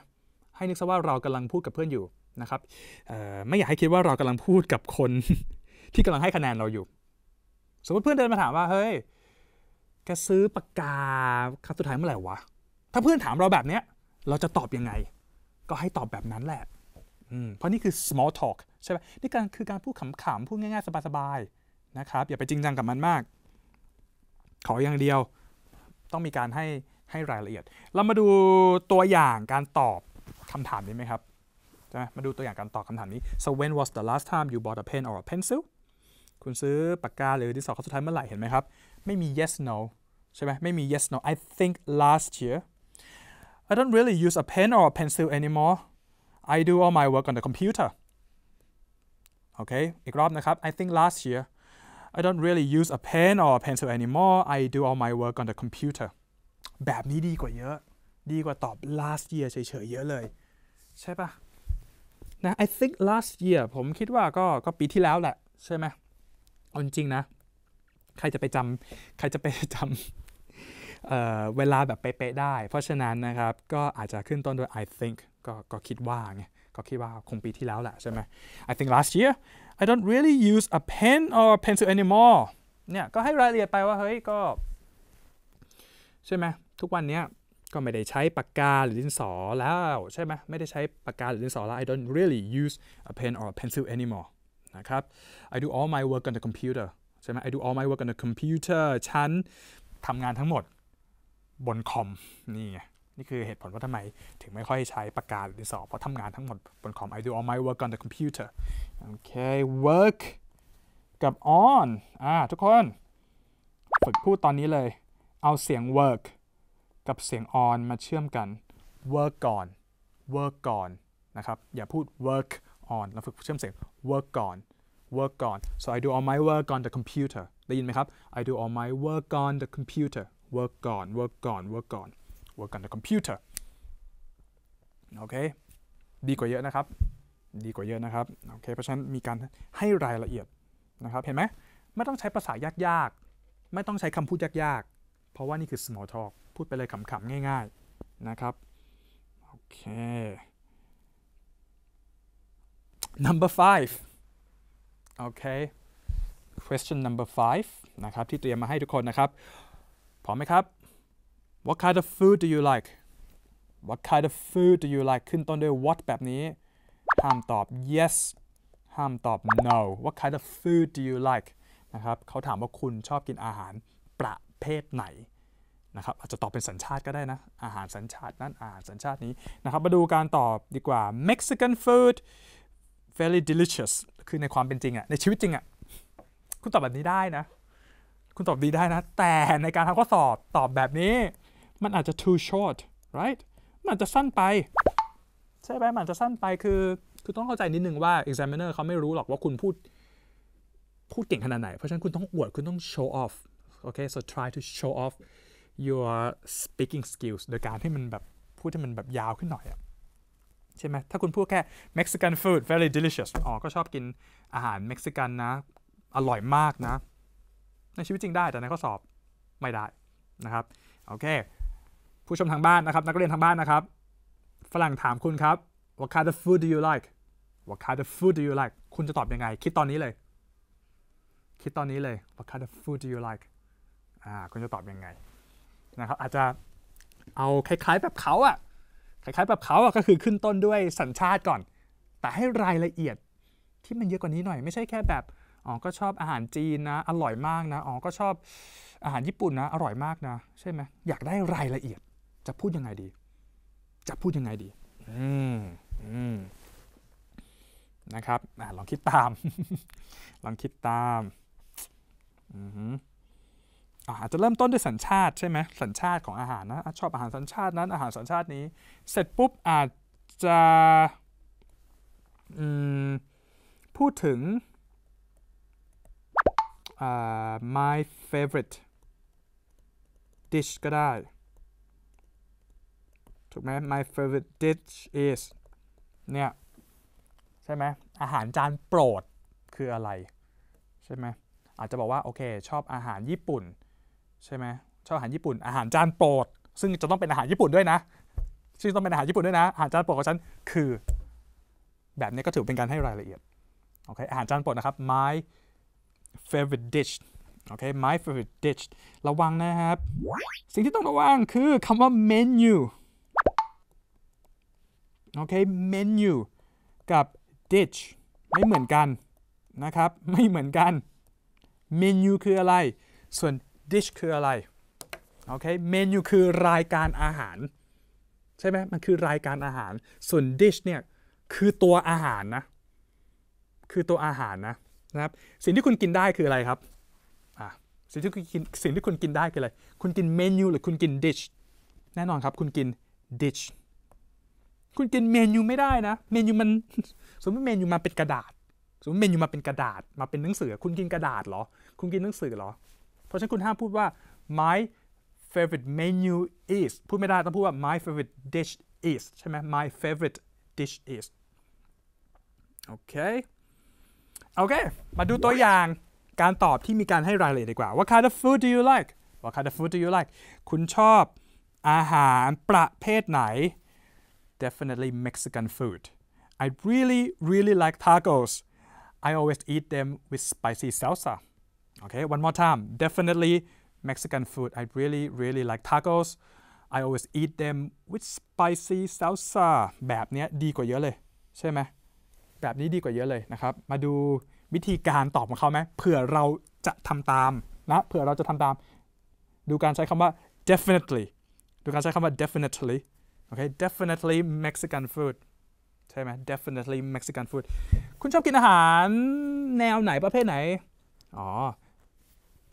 ให้นึกซะว่าเรากำลังพูดกับเพื่อนอยู่นะครับไม่อยากให้คิดว่าเรากำลังพูดกับคน ที่กำลังให้คะแนนเราอยู่ สมมติเพื่อนเดินมาถามว่าเฮ้ยแกซื้อปากกาครั้งสุดท้ายเมื่อไหร่วะถ้าเพื่อนถามเราแบบเนี้ยเราจะตอบยังไง ก็ให้ตอบแบบนั้นแหละเพราะนี่คือ small talk ใช่ไหมนี่การคือการพูดขำๆ พูดง่ายๆ สบายๆ นะครับอย่าไปจริงจังกับมันมาก ขออย่างเดียวต้องมีการให้ให้รายละเอียด เรามาดูตัวอย่างการตอบคำถามนี้ไหมครับใช่ไหมมาดูตัวอย่างการตอบคำถามนี้ so when was the last time you bought a pen or a pencil คุณซื้อปากกาหรือดินสอครั้งสุดท้ายเมื่อไหร่เห็นไหมครับ ไม่มี yes no ใช่ไหมไม่มี yes no I think last year I don't really use a pen or a pencil anymore I do all my work on the computer โอเคอีกรอบนะครับ I think last year I don't really use a pen or a pencil anymore I do all my work on the computer แบบนี้ดีกว่าเยอะ ดีกว่าตอบ last year เฉยๆ เยอะเลย ใช่ปะนะ I think last year ผมคิดว่าก็ก็ปีที่แล้วแหละ ใช่ไหมเอาจริงนะ ใครจะไปจำใครจะไปจำเเวลาแบบเป๊ะๆได้ เพราะฉะนั้นนะครับ ก็อาจจะขึ้นต้นด้วย I think ก็ก็คิดว่าไงก็คิดว่าคงปีที่แล้วแหละใช่ไหม I think last year I don't really use a pen or a pencil anymore เนี่ย ก็ให้รายละเอียดไปว่าเฮ้ยก็ ใช่ไหม ทุกวันนี้ก็ไม่ได้ใช้ปากกาหรือดินสอแล้ว ใช่ไหม ไม่ได้ใช้ปากกาหรือดินสอแล้ว I don't really use a pen or a pencil anymore นะครับ I do all my work on the computer ใช่ไหม I do all my work on the computer ฉันทำงานทั้งหมดบนคอม นี่ไงนี่คือเหตุผลว่าทำไมถึงไม่ค่อยใช้ปากกาหรือดินสอเพราะทำงานทั้งหมดบนคอม I do all my work on the computer โอเค work กับ on อ่าทุกคน ฝึกพูดตอนนี้เลยเอาเสียง work กับเสียง on มาเชื่อมกัน work ก่อน work ก่อนนะครับ อย่าพูด work on เราฝึกเชื่อมเสียง work ก่อน work ก่อน so I do all my work on the computer ได้ยินไหมครับ I do all my work on the computer work ก่อน work ก่อน work ก่อน work on the computer โอเค ดีกว่าเยอะนะครับ ดีกว่าเยอะนะครับ โอเค เพราะฉะนั้นมีการให้รายละเอียดนะครับ เห็นไหม ไม่ต้องใช้ภาษายากๆ ไม่ต้องใช้คำพูดยากๆ เพราะว่านี่คือ small talk พูดไปเลยขำๆ ง่าย ๆ นะครับ โอเค number five โอเค question number five นะครับ ที่เตรียมมาให้ทุกคนนะครับ พร้อมไหมครับ What kind of food do you like What kind of food do you like ขึ้นต้นด้วย what แบบนี้ ห้ามตอบ yes ห้ามตอบ no What kind of food do you like นะครับ เขาถามว่าคุณชอบกินอาหารประเภทไหน นะครับ อาจจะตอบเป็นสัญชาติก็ได้นะ อาหารสัญชาตินั้น อาหารสัญชาตินี้ นะครับ มาดูการตอบดีกว่า Mexican food very delicious คือในความเป็นจริงอะในชีวิตจริงอะคุณตอบแบบนี้ได้นะ คุณตอบดีได้นะ แต่ในการทำข้อสอบตอบแบบนี้มันอาจจะ too short right มันอาจจะสั้นไป ใช่ไหม มันอาจจะสั้นไปคือ คือต้องเข้าใจนิดนึงว่า examiner เขาไม่รู้หรอกว่าคุณพูด พูดเก่งขนาดไหน เพราะฉะนั้นคุณต้อง อวด คุณต้อง show off โอเค so try to show off your speaking skills โดยการให้มันแบบ พูดให้มันแบบยาวขึ้นหน่อยอะใช่ไหม ถ้าคุณพูดแค่ Mexican food very delicious อ๋อ ก็ชอบกินอาหารเม็กซิกันนะ อร่อยมากนะ ในชีวิตจริงได้ แต่ในข้อสอบไม่ได้นะครับ โอเคผู้ชมทางบ้านนะครับนักเรียนทางบ้านนะครับฝรั่งถามคุณครับ What kind of food do you like What kind of food do you like คุณจะตอบยังไงคิดตอนนี้เลย คิดตอนนี้เลย What kind of food do you like อ่าคุณจะตอบยังไงนะครับอาจจะเอาคล้ายๆแบบเขาอะคล้ายๆแบบเขาอะก็คือขึ้นต้นด้วยสัญชาติก่อน แต่ให้รายละเอียดที่มันเยอะกว่านี้หน่อย ไม่ใช่แค่แบบอ๋อก็ชอบอาหารจีนนะอร่อยมากนะอ๋อก็ชอบอาหารญี่ปุ่นนะอร่อยมากนะใช่ไหมอยากได้รายละเอียดจะพูดยังไงดี จะพูดยังไงดี นะครับอลองคิดตาม ลองคิดตามออาจจะเริ่มต้นด้วยสัญชาติใช่ไหม สัญชาติของอาหารนะ ชอบอาหารสัญชาตินั้น อาหารสัญชาตินี้ เสร็จปุ๊บอาจจะ พูดถึง my favorite dish ก็ได้ถูกไหม my favorite dish is เนี่ยใช่ไหมอาหารจานโปรดคืออะไรใช่ไหมอาจจะบอกว่าโอเคชอบอาหารญี่ปุ่นใช่ไหมชอบอาหารญี่ปุ่น อาหารจานโปรด ซึ่งจะต้องเป็นอาหารญี่ปุ่นด้วยนะซึ่งต้องเป็นอาหารญี่ปุ่นด้วยนะอาหารจานโปรดของฉันคือ แบบนี้ก็ถือเป็นการให้รายละเอียดโอเคอาหารจานโปรดนะครับ my favorite dish โอเค my favorite dish ระวังนะครับ สิ่งที่ต้องระวังคือคำว่า menu โอเคเมนูกับ ditch ไม่เหมือนกันนะครับไม่เหมือนกันเมนูคืออะไรส่วน d i ช h คืออะไรโอเคเมนู คือรายการอาหารใช่ไหมมันคือรายการอาหาร ส่วน d i ช h เนี่ยคือตัวอาหารนะคือตัวอาหารนะนะครับสิ่งที่คุณกินได้คืออะไรครับอ่าสิ่งที่คุณกินสิ่งที่คุณกินได้คืออะไร คุณกินเมนู หรือคุณกิน d i ช h แน่นอนครับ คุณกิน d i ช h คุณกินเมนูไม่ได้นะ เมนูมัน สมมติเมนูมาเป็นกระดาษ สมมติเมนูมาเป็นกระดาษ มาเป็นหนังสือคุณกินกระดาษเหรอ คุณกินหนังสือเหรอ เพราะฉะนั้นคุณห้ามพูดว่า my favorite menu is พูดไม่ได้ต้องพูดว่า my favorite dish is ใช่ไหม my favorite dish is โอเคโอเคมาดูตัวอย่างการตอบที่มีการให้รายละเอียดดีกว่า What kind of food do you like What kind of food do you like คุณชอบอาหารประเภทไหน definitely Mexican food. I really, really like tacos. I always eat them with spicy salsa. Okay, one more time. Definitely Mexican food. I really, really like tacos. I always eat them with spicy salsa แบบนี้ดีกว่าเยอะเลยใช่ไหมแบบนี้ดีกว่าเยอะเลยนะครับ มาดูวิธีการตอบของเขาไหมเผื่อเราจะทำตามนะเผื่อเราจะทำตาม ดูการใช้คำว่า definitely ดูการใช้คำว่า definitely โอเค definitely Mexican food ใช่ไหม definitely Mexican food คุณชอบกินอาหารแนวไหนประเภทไหน อ๋อ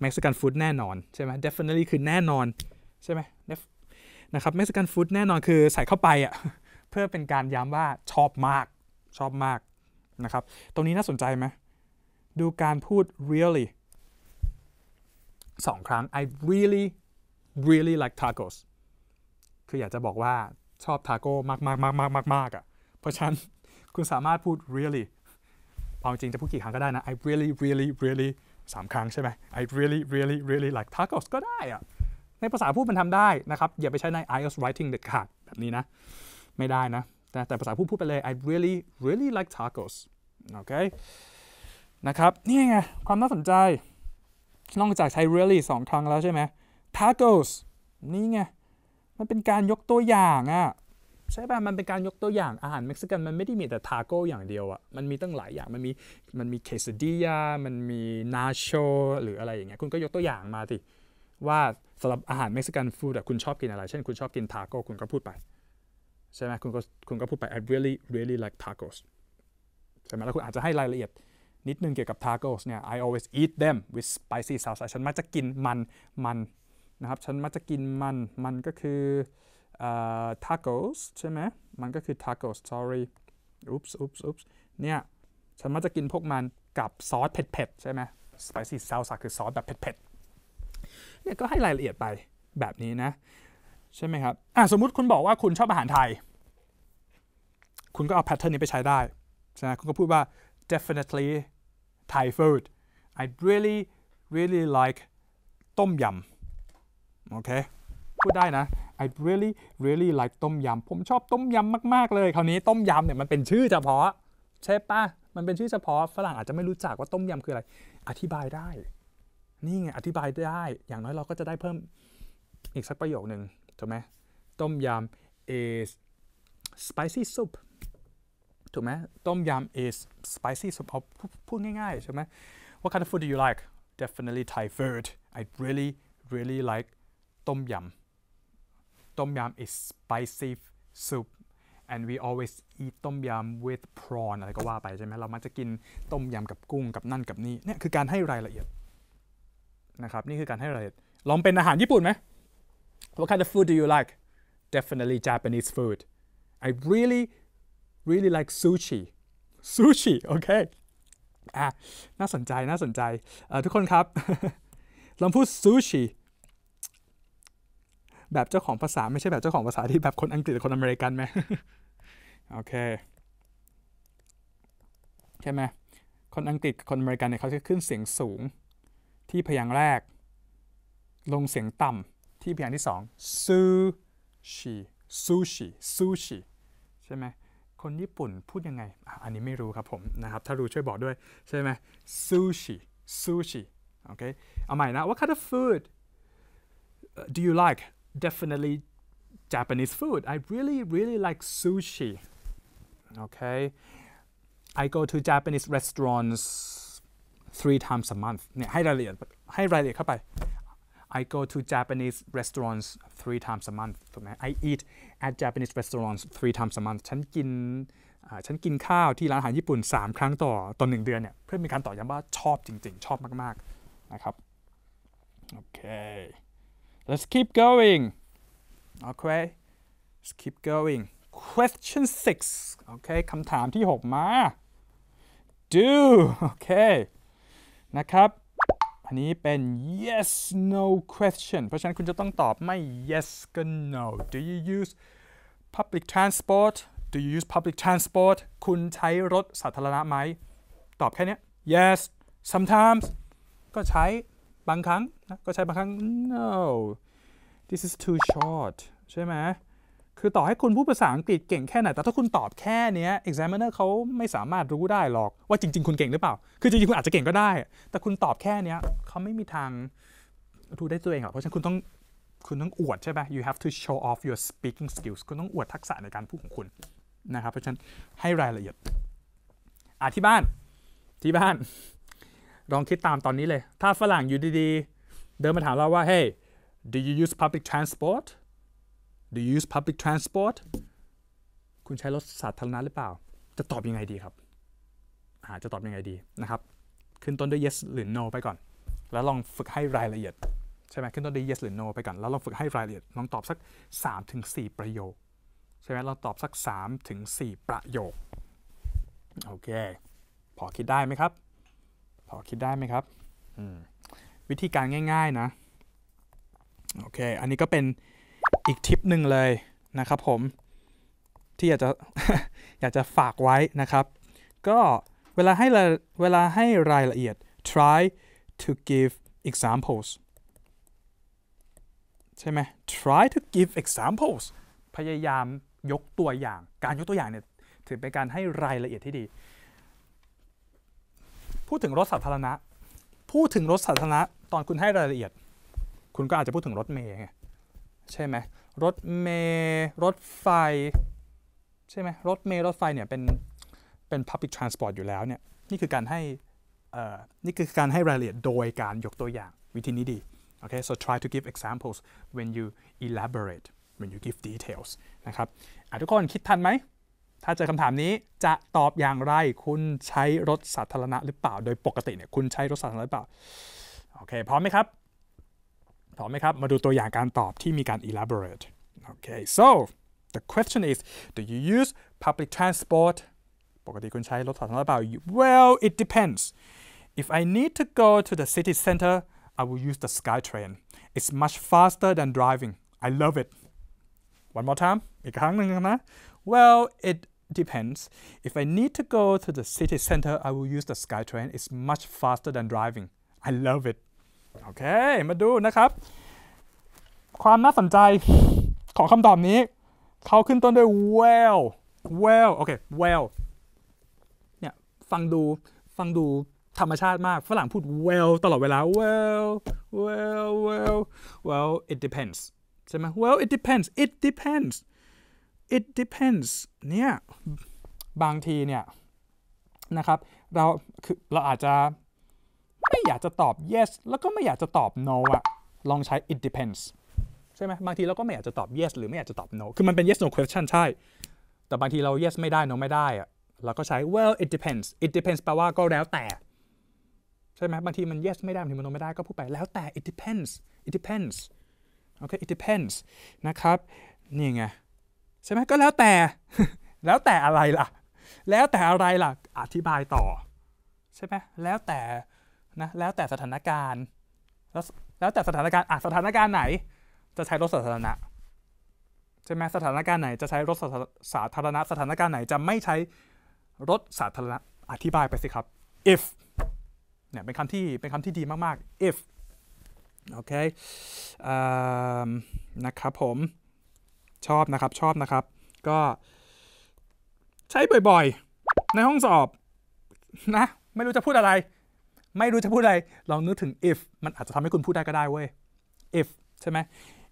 Mexican food แน่นอนใช่ไหม definitely คือแน่นอน ใช่ไหมนะครับ Mexican food แน่นอนคือใส่เข้าไปอ่ะเพื่อเป็นการย้ำว่าชอบมากชอบมากนะครับ ตรงนี้น่าสนใจไหมดูการพูด really สองครั้ง I really really like tacos คืออยากจะบอกว่าชอบทาโก้มากมากมากมากมากมากอ่ะเพราะฉะนั้นคุณสามารถพูด really คอาจริงจะพูดกี่ครั้งก็ได้นะ I really really really สามครั้งใช่ไหม I really really really like tacos ก็ได้อ่ะในภาษาพูดมันทำได้นะครับอย่าไปใช้ใน IELTS writing เด็ดขาดแบบนี้นะไม่ได้นะแต่แต่ภาษาพูดพูดไปเลย I really really like tacos โอเคนะครับนี่ไงความน่าสนใจนอกจากใช้ really สองครั้งแล้วใช่ไหม tacos นี่ไงมันเป็นการยกตัวอย่างอะใช่ป่ะมันเป็นการยกตัวอย่างอาหารเม็กซิกันมันไม่ได้มีแต่ทาโก้อย่างเดียวอะมันมีตั้งหลายอย่างมันมีมันมีเคสดิยามันมีนาโชหรืออะไรอย่างเงี้ยคุณก็ยกตัวอย่างมาสิว่าสำหรับอาหารเม็กซิกันฟู้ดคุณชอบกินอะไร เช่นคุณชอบกินทาโก้คุณก็พูดไปใช่ไหมคุณก็คุณก็พูดไป I really really like tacos ใช่ไหมแล้วคุณอาจจะให้รายละเอียด นิดนึงเกี่ยวกับทาโก้เนี่ย I always eat them with spicy salsa ฉันมักจะกินมันมันนะครับฉันมักจะกินมัน มันก็คือ tacos ใช่ไหม มันก็คือ tacos sorry oops oops oops เนี่ย ฉันมักจะกินพวกมัน กับซอสเผ็ดๆ ใช่ไหม spicy salsa คือซอสแบบเผ็ดๆ เนี่ยก็ให้รายละเอียดไปแบบนี้นะ ใช่ไหมครับอ่ะสมมุติคุณบอกว่าคุณชอบอาหารไทย คุณก็เอาแพทเทิร์นนี้ไปใช้ได้ใช่ไหมคุณก็พูดว่า definitely Thai food I really really like ต้มยำโอเคพูดได้นะ I really really like ต้มยำผมชอบต้มยำมากๆเลยคราวนี้ต้มยำเนี่ยมันเป็นชื่อเฉพาะใช่ปะมันเป็นชื่อเฉพาะฝรั่งอาจจะไม่รู้จักว่าต้มยำคืออะไรอธิบายได้นี่ไงอธิบายได้อย่างน้อยเราก็จะได้เพิ่มอีกสักประโยคหนึ่งถูกไหมต้มยำ is spicy soup ถูกไหมต้มยำ is spicy soup เอาพูดง่ายๆใช่ไหม What kind of food do you like? Definitely Thai food. I really really like ต้มยำต้มยำ is spicy soup and we always eat ต้มยำ with prawn อะไรก็ว่าไปใช่ไหมเรามักจะกินต้มยำกับกุ้งกับนั่นกับนี่เนี่ยคือการให้รายละเอียดนะครับนี่คือการให้รายละเอียด ลองเป็นอาหารญี่ปุ่นไหม What kind of food do you like Definitely Japanese food I really really like sushi sushi okay อ่ะน่าสนใจ น่าสนใจทุกคนครับ ลองพูด sushi แบบเจ้าของ ภาษาไม่ใช่แบบเจ้าของภาษาที่แบบคนอังกฤษคนอเมริกันไหมโอเค ใช่ไหมคนอังกฤษคนอเมริกันเนี่ยเขาจะขึ้นเสียงสูงที่พยางค์แรก ลงเสียงต่ำที่พยางค์ที่สองซูชิซูชิซูชิใช่ไหมคนญี่ปุ่นพูดยังไงอันนี้ไม่รู้ครับผมนะครับ ถ้ารู้ช่วยบอกด้วย ใช่ไหมซูชิซูชิโอเคเอาใหม่นะ What kind of food do you like definitely Japanese food. I really, really like sushi. Okay. I go to Japanese restaurants three times a month. ให้รายละเอียดให้รายละเอียดเข้าไป I go to Japanese restaurants three times a month ถูกไหม I eat at Japanese restaurants three times a month ฉันกินฉันกินข้าวที่ร้านอาหารญี่ปุ่น3 Let's keep going. Okay. Let's keep going. Question six. Okay. คำถามที่ 6 มา Do. Okay. นะครับ อันนี้เป็น yes no question เพราะฉะนั้นคุณจะต้องตอบไม่ yes ก็ no Do you use public transport Do you use public transport คุณใช้รถสาธารณะไหม ตอบแค่นี้ yes sometimes ก็ใช้บางครั้งนะก็ใช้บางครั้ง no this is too short ใช่ไหม คือต่อให้คุณพูดภาษาอังกฤษเก่งแค่ไหน แต่ถ้าคุณตอบแค่นี้ examiner เขาไม่สามารถรู้ได้หรอกว่าจริง ๆ คุณเก่งหรือเปล่า คือจริง ๆ คุณอาจจะเก่งก็ได้ แต่คุณตอบแค่นี้เขาไม่มีทางรู้ได้ตัวเองหรอก เพราะฉะนั้นคุณต้องคุณต้องอวดใช่ไหม you have to show off your speaking skills คุณต้องอวดทักษะในการพูดของคุณนะครับ เพราะฉะนั้นให้รายละเอียดอ่าที่บ้านที่บ้านลองคิดตามตอนนี้เลย ถ้าฝรั่งอยู่ดีๆ เดินมาถามเราว่า hey do you use public transport do you use public transport คุณใช้รถสาธารณะหรือเปล่า จะตอบยังไงดีครับอาจะตอบยังไงดีนะครับ ขึ้นต้นด้วย yes หรือ no ไปก่อน แล้วลองฝึกให้รายละเอียด ใช่ไหมขึ้นต้นด้วย yes หรือ no ไปก่อน แล้วลองฝึกให้รายละเอียดลองตอบสัก 3-4 ประโยค ใช่ไหมลองตอบสัก3-4ประโยคโอเคพอคิดได้ไหมครับพอคิดได้ไหมครับ วิธีการง่ายๆนะโอเคอันนี้ก็เป็นอีกทิปหนึ่งเลยนะครับผม ที่อยากจะอยากจะฝากไว้นะครับ ก็เวลาให้เวลาให้รายละเอียด try to give examples ใช่ไหม try to give examples พยายามยกตัวอย่าง การยกตัวอย่างเนี่ยถือเป็นการให้รายละเอียดที่ดีพูดถึงรถสาธารณะ พูดถึงรถสาธารณะ ตอนคุณให้รายละเอียด คุณก็อาจจะพูดถึงรถเมย์ไงใช่ไหมรถเมย์รถไฟ ใช่ไหมรถเมย์รถไฟเนี่ยเป็นเป็น Public Transport อยู่แล้วเนี่ยนี่คือการให้นี่คือการให้รายละเอียดโดยการยกตัวอย่างวิธีนี้ดีโอเค so try to give examples when you elaborate when you give details นะครับทุกคนคิดทันไหมถ้าเจอคำถามนี้จะตอบอย่างไรคุณใช้รถสาธารณะหรือเปล่า โดยปกติเนี่ยคุณใช้รถสาธารณะหรือเปล่าโอเคพร้อมไหมครับ พร้อมไหมครับ มาดูตัวอย่างการตอบที่มีการ elaborate โอเค so the question is do you use public transport ปกติคุณใช้รถสาธารณะหรือเปล่า well it depends if I need to go to the city center I will use the SkyTrain it's much faster than driving I love it one more time อีกครั้งหนึ่งนะ well it depends. If I need to go to the city center, I will use the SkyTrain. It's much faster than driving. I love it. โอเคมาดูนะครับ ความน่าสนใจของคำตอบนี้เขาขึ้นต้นด้วย well well โอเค well เนี่ยฟังดูฟังดูธรรมชาติมาก ฝรั่งพูด well ตลอดเวลา well well well well it depends ใช่ไหม well it depends it depends it depends เนี่ยบางทีเนี่ยนะครับเราคือเราอาจจะไม่อยากจะตอบ yes แล้วก็ไม่อยากจะตอบ no อะลองใช้ it depends ใช่ไหมบางทีเราก็ไม่อยากจะตอบ yes หรือไม่อยากจะตอบ no คือมันเป็น yes no question ใช่ แต่บางทีเรา yes ไม่ได้ no ไม่ได้อะเราก็ใช้ well it depends it depends แปลว่าก็แล้วแต่ใช่ไหมบางทีมัน yes ไม่ได้บางทีมัน no ไม่ได้ก็พูดไปแล้วแต่ it depends it depends okay it depends นะครับนี่ไงใช่ไหมก็แล้วแต่แล้วแต่อะไรล่ะแล้วแต่อะไรล่ะอธิบายต่อ ใช่ไหมแล้วแต่นะแล้วแต่สถานการณ์แล้วแล้วแต่สถานการณ์อ่ะสถานการณ์ไหนจะใช้รถสาธารณะใช่ไหมสถานการณ์ไหนจะใช้รถสาธารณะสถานการณ์ไหนจะไม่ใช้รถสาธารณะอธิบายไปสิครับ if เนี่ยเป็นคำที่เป็นคำที่ดีมากๆ if โอเคนะครับผมชอบนะครับชอบนะครับก็ใช้บ่อยๆ ในห้องสอบนะไม่รู้จะพูดอะไรไม่รู้จะพูดอะไร ลองนึกถึง if มันอาจจะทำให้คุณพูดได้ก็ได้เว้ย if ใช่ไหม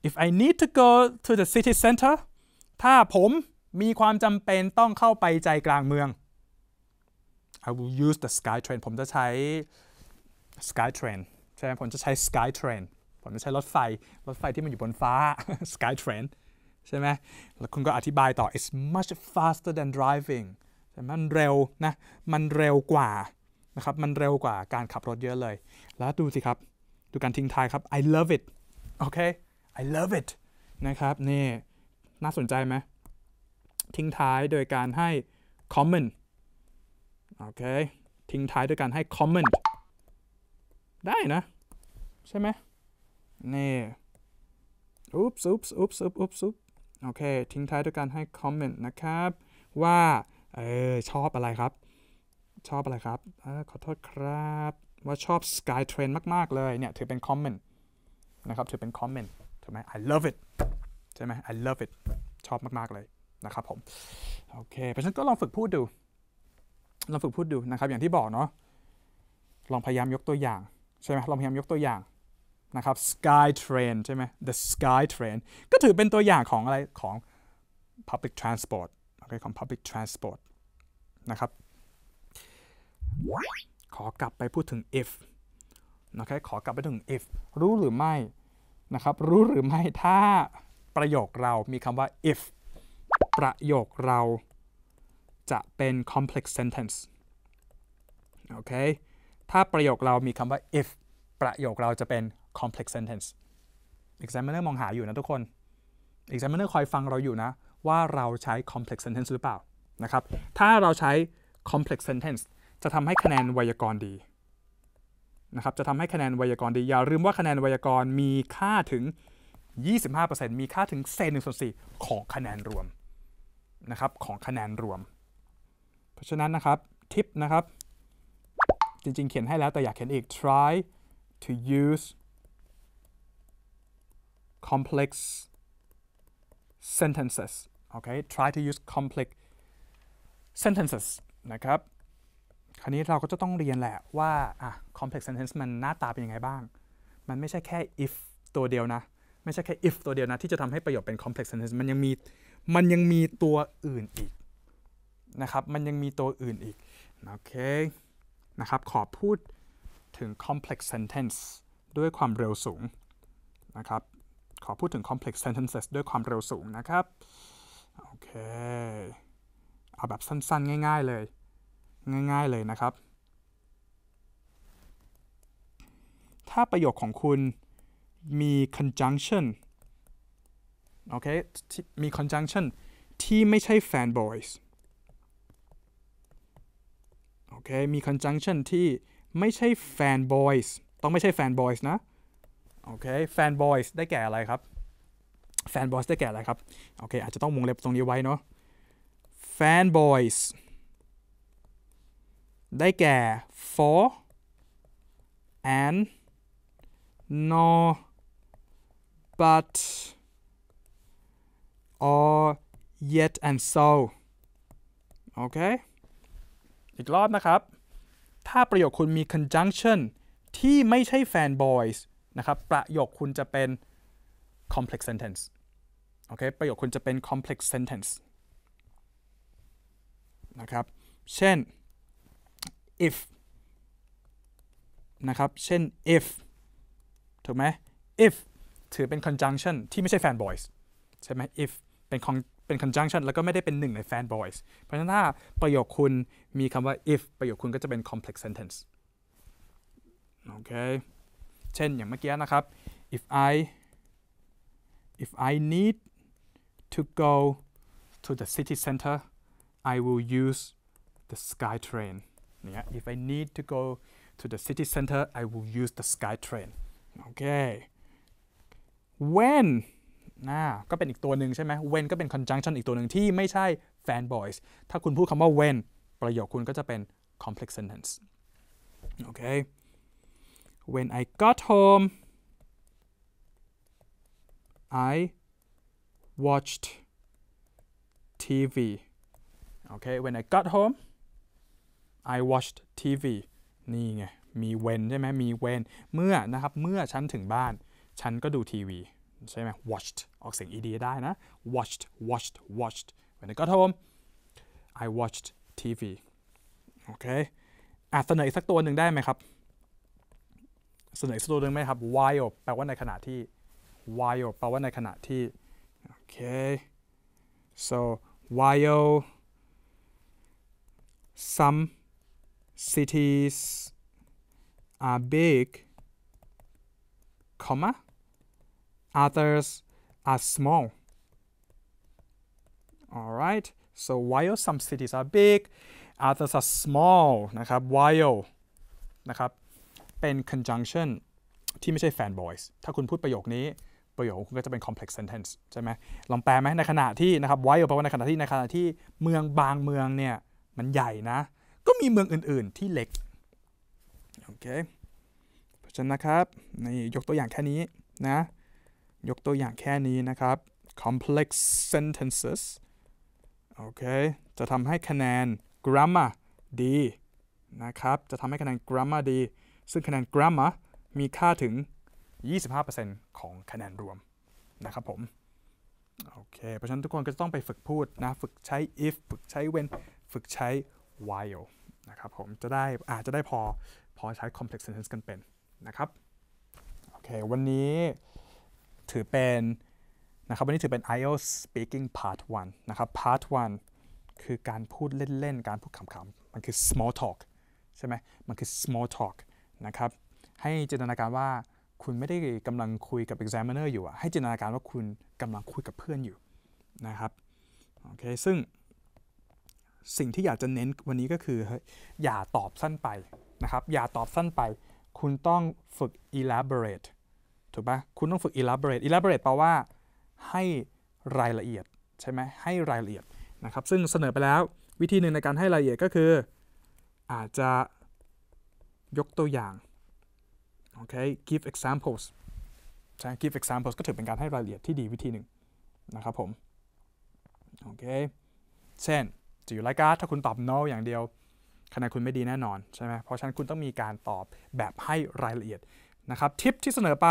if I need to go to the city center ถ้าผมมีความจำเป็นต้องเข้าไปใจกลางเมือง I will use the sky train ผมจะใช้ sky train ใช่ไหมผมจะใช้ sky train ผมจะใช้รถไฟ รถไฟที่มันอยู่บนฟ้า sky train ใช่ไหม แล้วคุณก็อธิบายต่อ it's much faster than driving แต่มันเร็วนะ มันเร็วกว่า นะครับ มันเร็วกว่าการขับรถเยอะเลย แล้วดูสิครับ ดูการทิ้งท้ายครับ I love it โอเค I love it นะครับ นี่ น่าสนใจไหม ทิ้งท้ายโดยการให้ comment โอเคทิ้งท้ายด้วยการให้ comment ได้นะ ใช่ไหม นี่อุ๊บ o ุ๊บ o ุ๊บ o ุ๊บ o ุ๊บโอเคทิ้งท้ายด้วยการให้คอมเมนต์นะครับ ว่าเออชอบอะไรครับ ชอบอะไรครับอขอโทษครับว่าชอบ Sky Train มากๆเลยเนี่ยถือเป็นคอมเมนต์นะครับถือเป็นคอมเมนต์ถูกไหม I love it ใช่ไหม I love it ชอบมาก ๆ เลยนะครับผมโอเคเพราะฉะนั้นก็ลองฝึกพูดดูลองฝึกพูดดูนะครับอย่างที่บอกเนาะลองพยายามยกตัวอย่างใช่ไหมลองพยายามยกตัวอย่างนะครับ Sky Train ใช่ไหม The Sky Train ก็ถือเป็นตัวอย่างของอะไร ของ Public Transport โอเคของ Public Transport นะครับ ขอกลับไปพูดถึง if นะครับขอกลับไปถึง if รู้หรือไม่ นะครับรู้หรือไม่ถ้าประโยคเรามีคำว่า if ประโยคเราจะเป็น complex sentence โอเคถ้าประโยคเรามีคำว่า if ประโยคเราจะเป็น complex sentence examiner มองหาอยู่นะ ทุกคน examiner คอยฟังเราอยู่นะ ว่าเราใช้ complex sentence หรือเปล่านะครับ ถ้าเราใช้ complex sentence จะทำให้คะแนนไวยากรณ์ดีนะครับ จะทำให้คะแนนไวยากรณ์ดี อย่าลืมว่าคะแนนไวยากรณ์มีค่าถึง 25%มีค่าถึงเศษหนึ่งส่วนสี่ของคะแนนรวมนะครับของคะแนนรวม เพราะฉะนั้นนะครับทิปนะครับจริงๆ เขียนให้แล้วแต่อยากเขียนอีก try to use complex sentences okay try to use complex sentences นะครับคราวนี้เราก็จะต้องเรียนแหละว่าอ่ะ complex sentence มันหน้าตาเป็นยังไงบ้าง มันไม่ใช่แค่ if ตัวเดียวนะ ไม่ใช่แค่ if ตัวเดียวนะ ที่จะทำให้ประโยคเป็น complex sentence มันยังมี มันยังมีตัวอื่นอีกนะครับ มันยังมีตัวอื่นอีก โอเคนะครับ ขอพูดถึง complex sentence ด้วยความเร็วสูงนะครับขอพูดถึง complex sentences ด้วยความเร็วสูงนะครับโอเคเอาแบบสั้นๆง่าย ๆ เลย ง่ายๆเลยนะครับ ถ้าประโยคของคุณมี conjunction โอเค มี conjunction ที่ไม่ใช่ fanboys โอเค มี conjunction ที่ ไม่ใช่ fanboys ต้องไม่ใช่ fanboys นะโอเคแฟนบอยส์ได้แก่อะไรครับแฟนบอยส์ได้แก่อะไรครับโอเคอาจจะต้องวงเล็บตรงนี้ไว้เนาะแฟนบอยส์ได้แก่ for and no but or yet and so โอเคอีกรอบนะครับ ถ้าประโยคคุณมี conjunction ที่ไม่ใช่ฟนบอยส์นะครับประโยคคุณจะเป็น complex sentence โอเค ประโยคคุณจะเป็น complex sentence นะครับ เช่น if นะครับ เช่น if ถูกไหม if ถือเป็น conjunction ที่ไม่ใช่ fan boys ใช่ไหม if เป็นอเป็น conjunction แล้วก็ไม่ได้เป็นหนึ่งใน fan boys เพราะฉะนั้นถ้าประโยคคุณมีคำว่า if ประโยคคุณก็จะเป็น complex sentence โอเคเช่นอย่างเมื่อกี้นะครับ if I if I need to go to the city center I will use the sky train เนี่ย if I need to go to the city center I will use the sky train โอเค when นะก็เป็นอีกตัวหนึ่งใช่ไหม when ก็เป็น conjunction อีกตัวหนึ่งที่ไม่ใช่ fanboys ถ้าคุณพูดคำว่า when ประโยคคุณก็จะเป็น complex sentence โอเค when I got home I watched TV okay when I got home I watched TV นี่ไง มี when ใช่ไหมมี when เมื่อนะครับเมื่อฉันถึงบ้าน ฉันก็ดูทีวีใช่ไหม watched ออกเสียง ed ได้นะ watched watched watched when I got home I watched TV โอเคอาจเสนออีกสักตัวหนึ่งได้ไหมครับเสนออีกตัวหนึ่งไหมครับ while แปลว่าในขณะที่ while แปลว่าในขณะที่โอเค so while some cities are big comma others are small alright so while some cities are big others are small นะครับ while นะครับเป็น conjunction ที่ไม่ใช่ fan b o y s ถ้าคุณพูดประโยคนี้ ประโยคคุณก็จะเป็น complex sentence ใช่ไหมลองแปลไหม ในขณะที่นะครับ ไว้แปลว่าในขณะที่ในขณะที่เมืองบางเมืองเนี่ย มันใหญ่นะ ก็มีเมืองอื่นๆที่เล็ก โอเค เพราะฉะนั้นนะครับนี่ยกตัวอย่างแค่นี้นะ ยกตัวอย่างแค่นี้นะครับ complex sentences โอเค จะทำให้คะแนน grammar ดีนะครับ จะทำให้คะแนน grammar ดีซึ่งคะแนน grammar มีค่าถึง 25%ของคะแนนรวมนะครับผม โอเค เพราะฉะนั้นทุกคนก็จะต้องไปฝึกพูดนะ ฝึกใช้ if ฝึกใช้ when ฝึกใช้ while นะครับผม จะได้อาจจะได้พอพอใช้ complex sentence กันเป็นนะครับ โอเค วันนี้ถือเป็นนะครับวันนี้ถือเป็น IELTS speaking part 1นะครับ part 1 คือการพูดเล่นๆ การพูดขำๆ มันคือ small talk ใช่ไหม มันคือ small talk นะครับให้จินตนาการว่าคุณไม่ได้กำลังคุยกับ examiner อยู่อะให้จินตนาการว่าคุณกำลังคุยกับเพื่อนอยู่นะครับโอเคซึ่งสิ่งที่อยากจะเน้นวันนี้ก็คืออย่าตอบสั้นไปนะครับอย่าตอบสั้นไปคุณต้องฝึก elaborate ถูกปะคุณต้องฝึก elaborate elaborate แปลว่าให้รายละเอียดใช่ไหมให้รายละเอียดนะครับซึ่งเสนอไปแล้ววิธีหนึ่งในการให้รายละเอียดก็คืออาจจะยกตัวอย่าง โอเค give examples ใช่ give examples ก็ถือเป็นการให้รายละเอียดที่ดีวิธีหนึ่งนะครับผม โอเคเช่น จะอยู่ไลการถ้าคุณตอบ no อย่างเดียวคะแนนคุณไม่ดีแน่นอน ใช่ไหม เพราะฉะนั้นคุณต้องมีการตอบแบบให้รายละเอียด นะครับ ทิปที่เสนอไป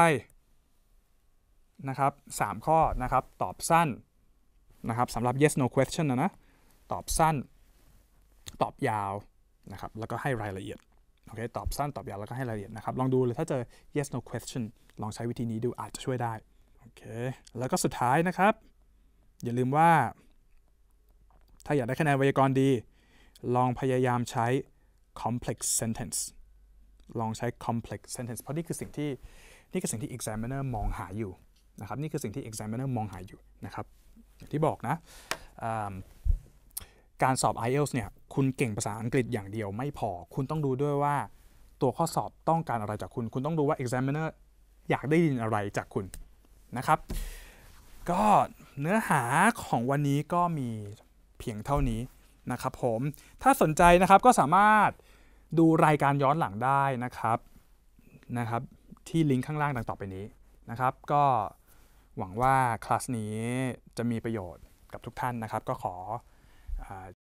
นะครับมข้อนะครับ ตอบสั้น นะครับ สำหรับ yes no question นะนะ ตอบสั้น ตอบยาวนะครับ แล้วก็ให้รายละเอียดโอเคตอบสั้นตอบยาวแล้วก็ให้รายละเอียดนะครับ ลองดูเลยถ้าเจอ yes no question ลองใช้วิธีนี้ดูอาจจะช่วยได้โอเคแล้วก็สุดท้ายนะครับ อย่าลืมว่า ถ้าอยากได้คะแนนไวยากรณ์ดี ลองพยายามใช้ complex sentence ลองใช้ complex sentence เพราะนี่คือสิ่งที่นี่คือสิ่งที่ examiner มองหาอยู่นะครับ นี่คือสิ่งที่ examiner มองหาอยู่นะครับอย่างที่บอกนะการสอบ IELTS เนี่ย คุณเก่งภาษาอังกฤษอย่างเดียวไม่พอ คุณต้องดูด้วยว่า ตัวข้อสอบต้องการอะไรจากคุณ คุณต้องดูว่า examiner อยากได้ยินอะไรจากคุณนะครับ ก็เนื้อหาของวันนี้ก็มีเพียงเท่านี้นะครับ ผม ถ้าสนใจนะครับก็สามารถดูรายการย้อนหลังได้นะครับ นะครับ ที่ลิงก์ข้างล่างดังต่อไปนี้นะครับ ก็หวังว่าคลาสนี้จะมีประโยชน์กับทุกท่านนะครับ ก็ขอ uh,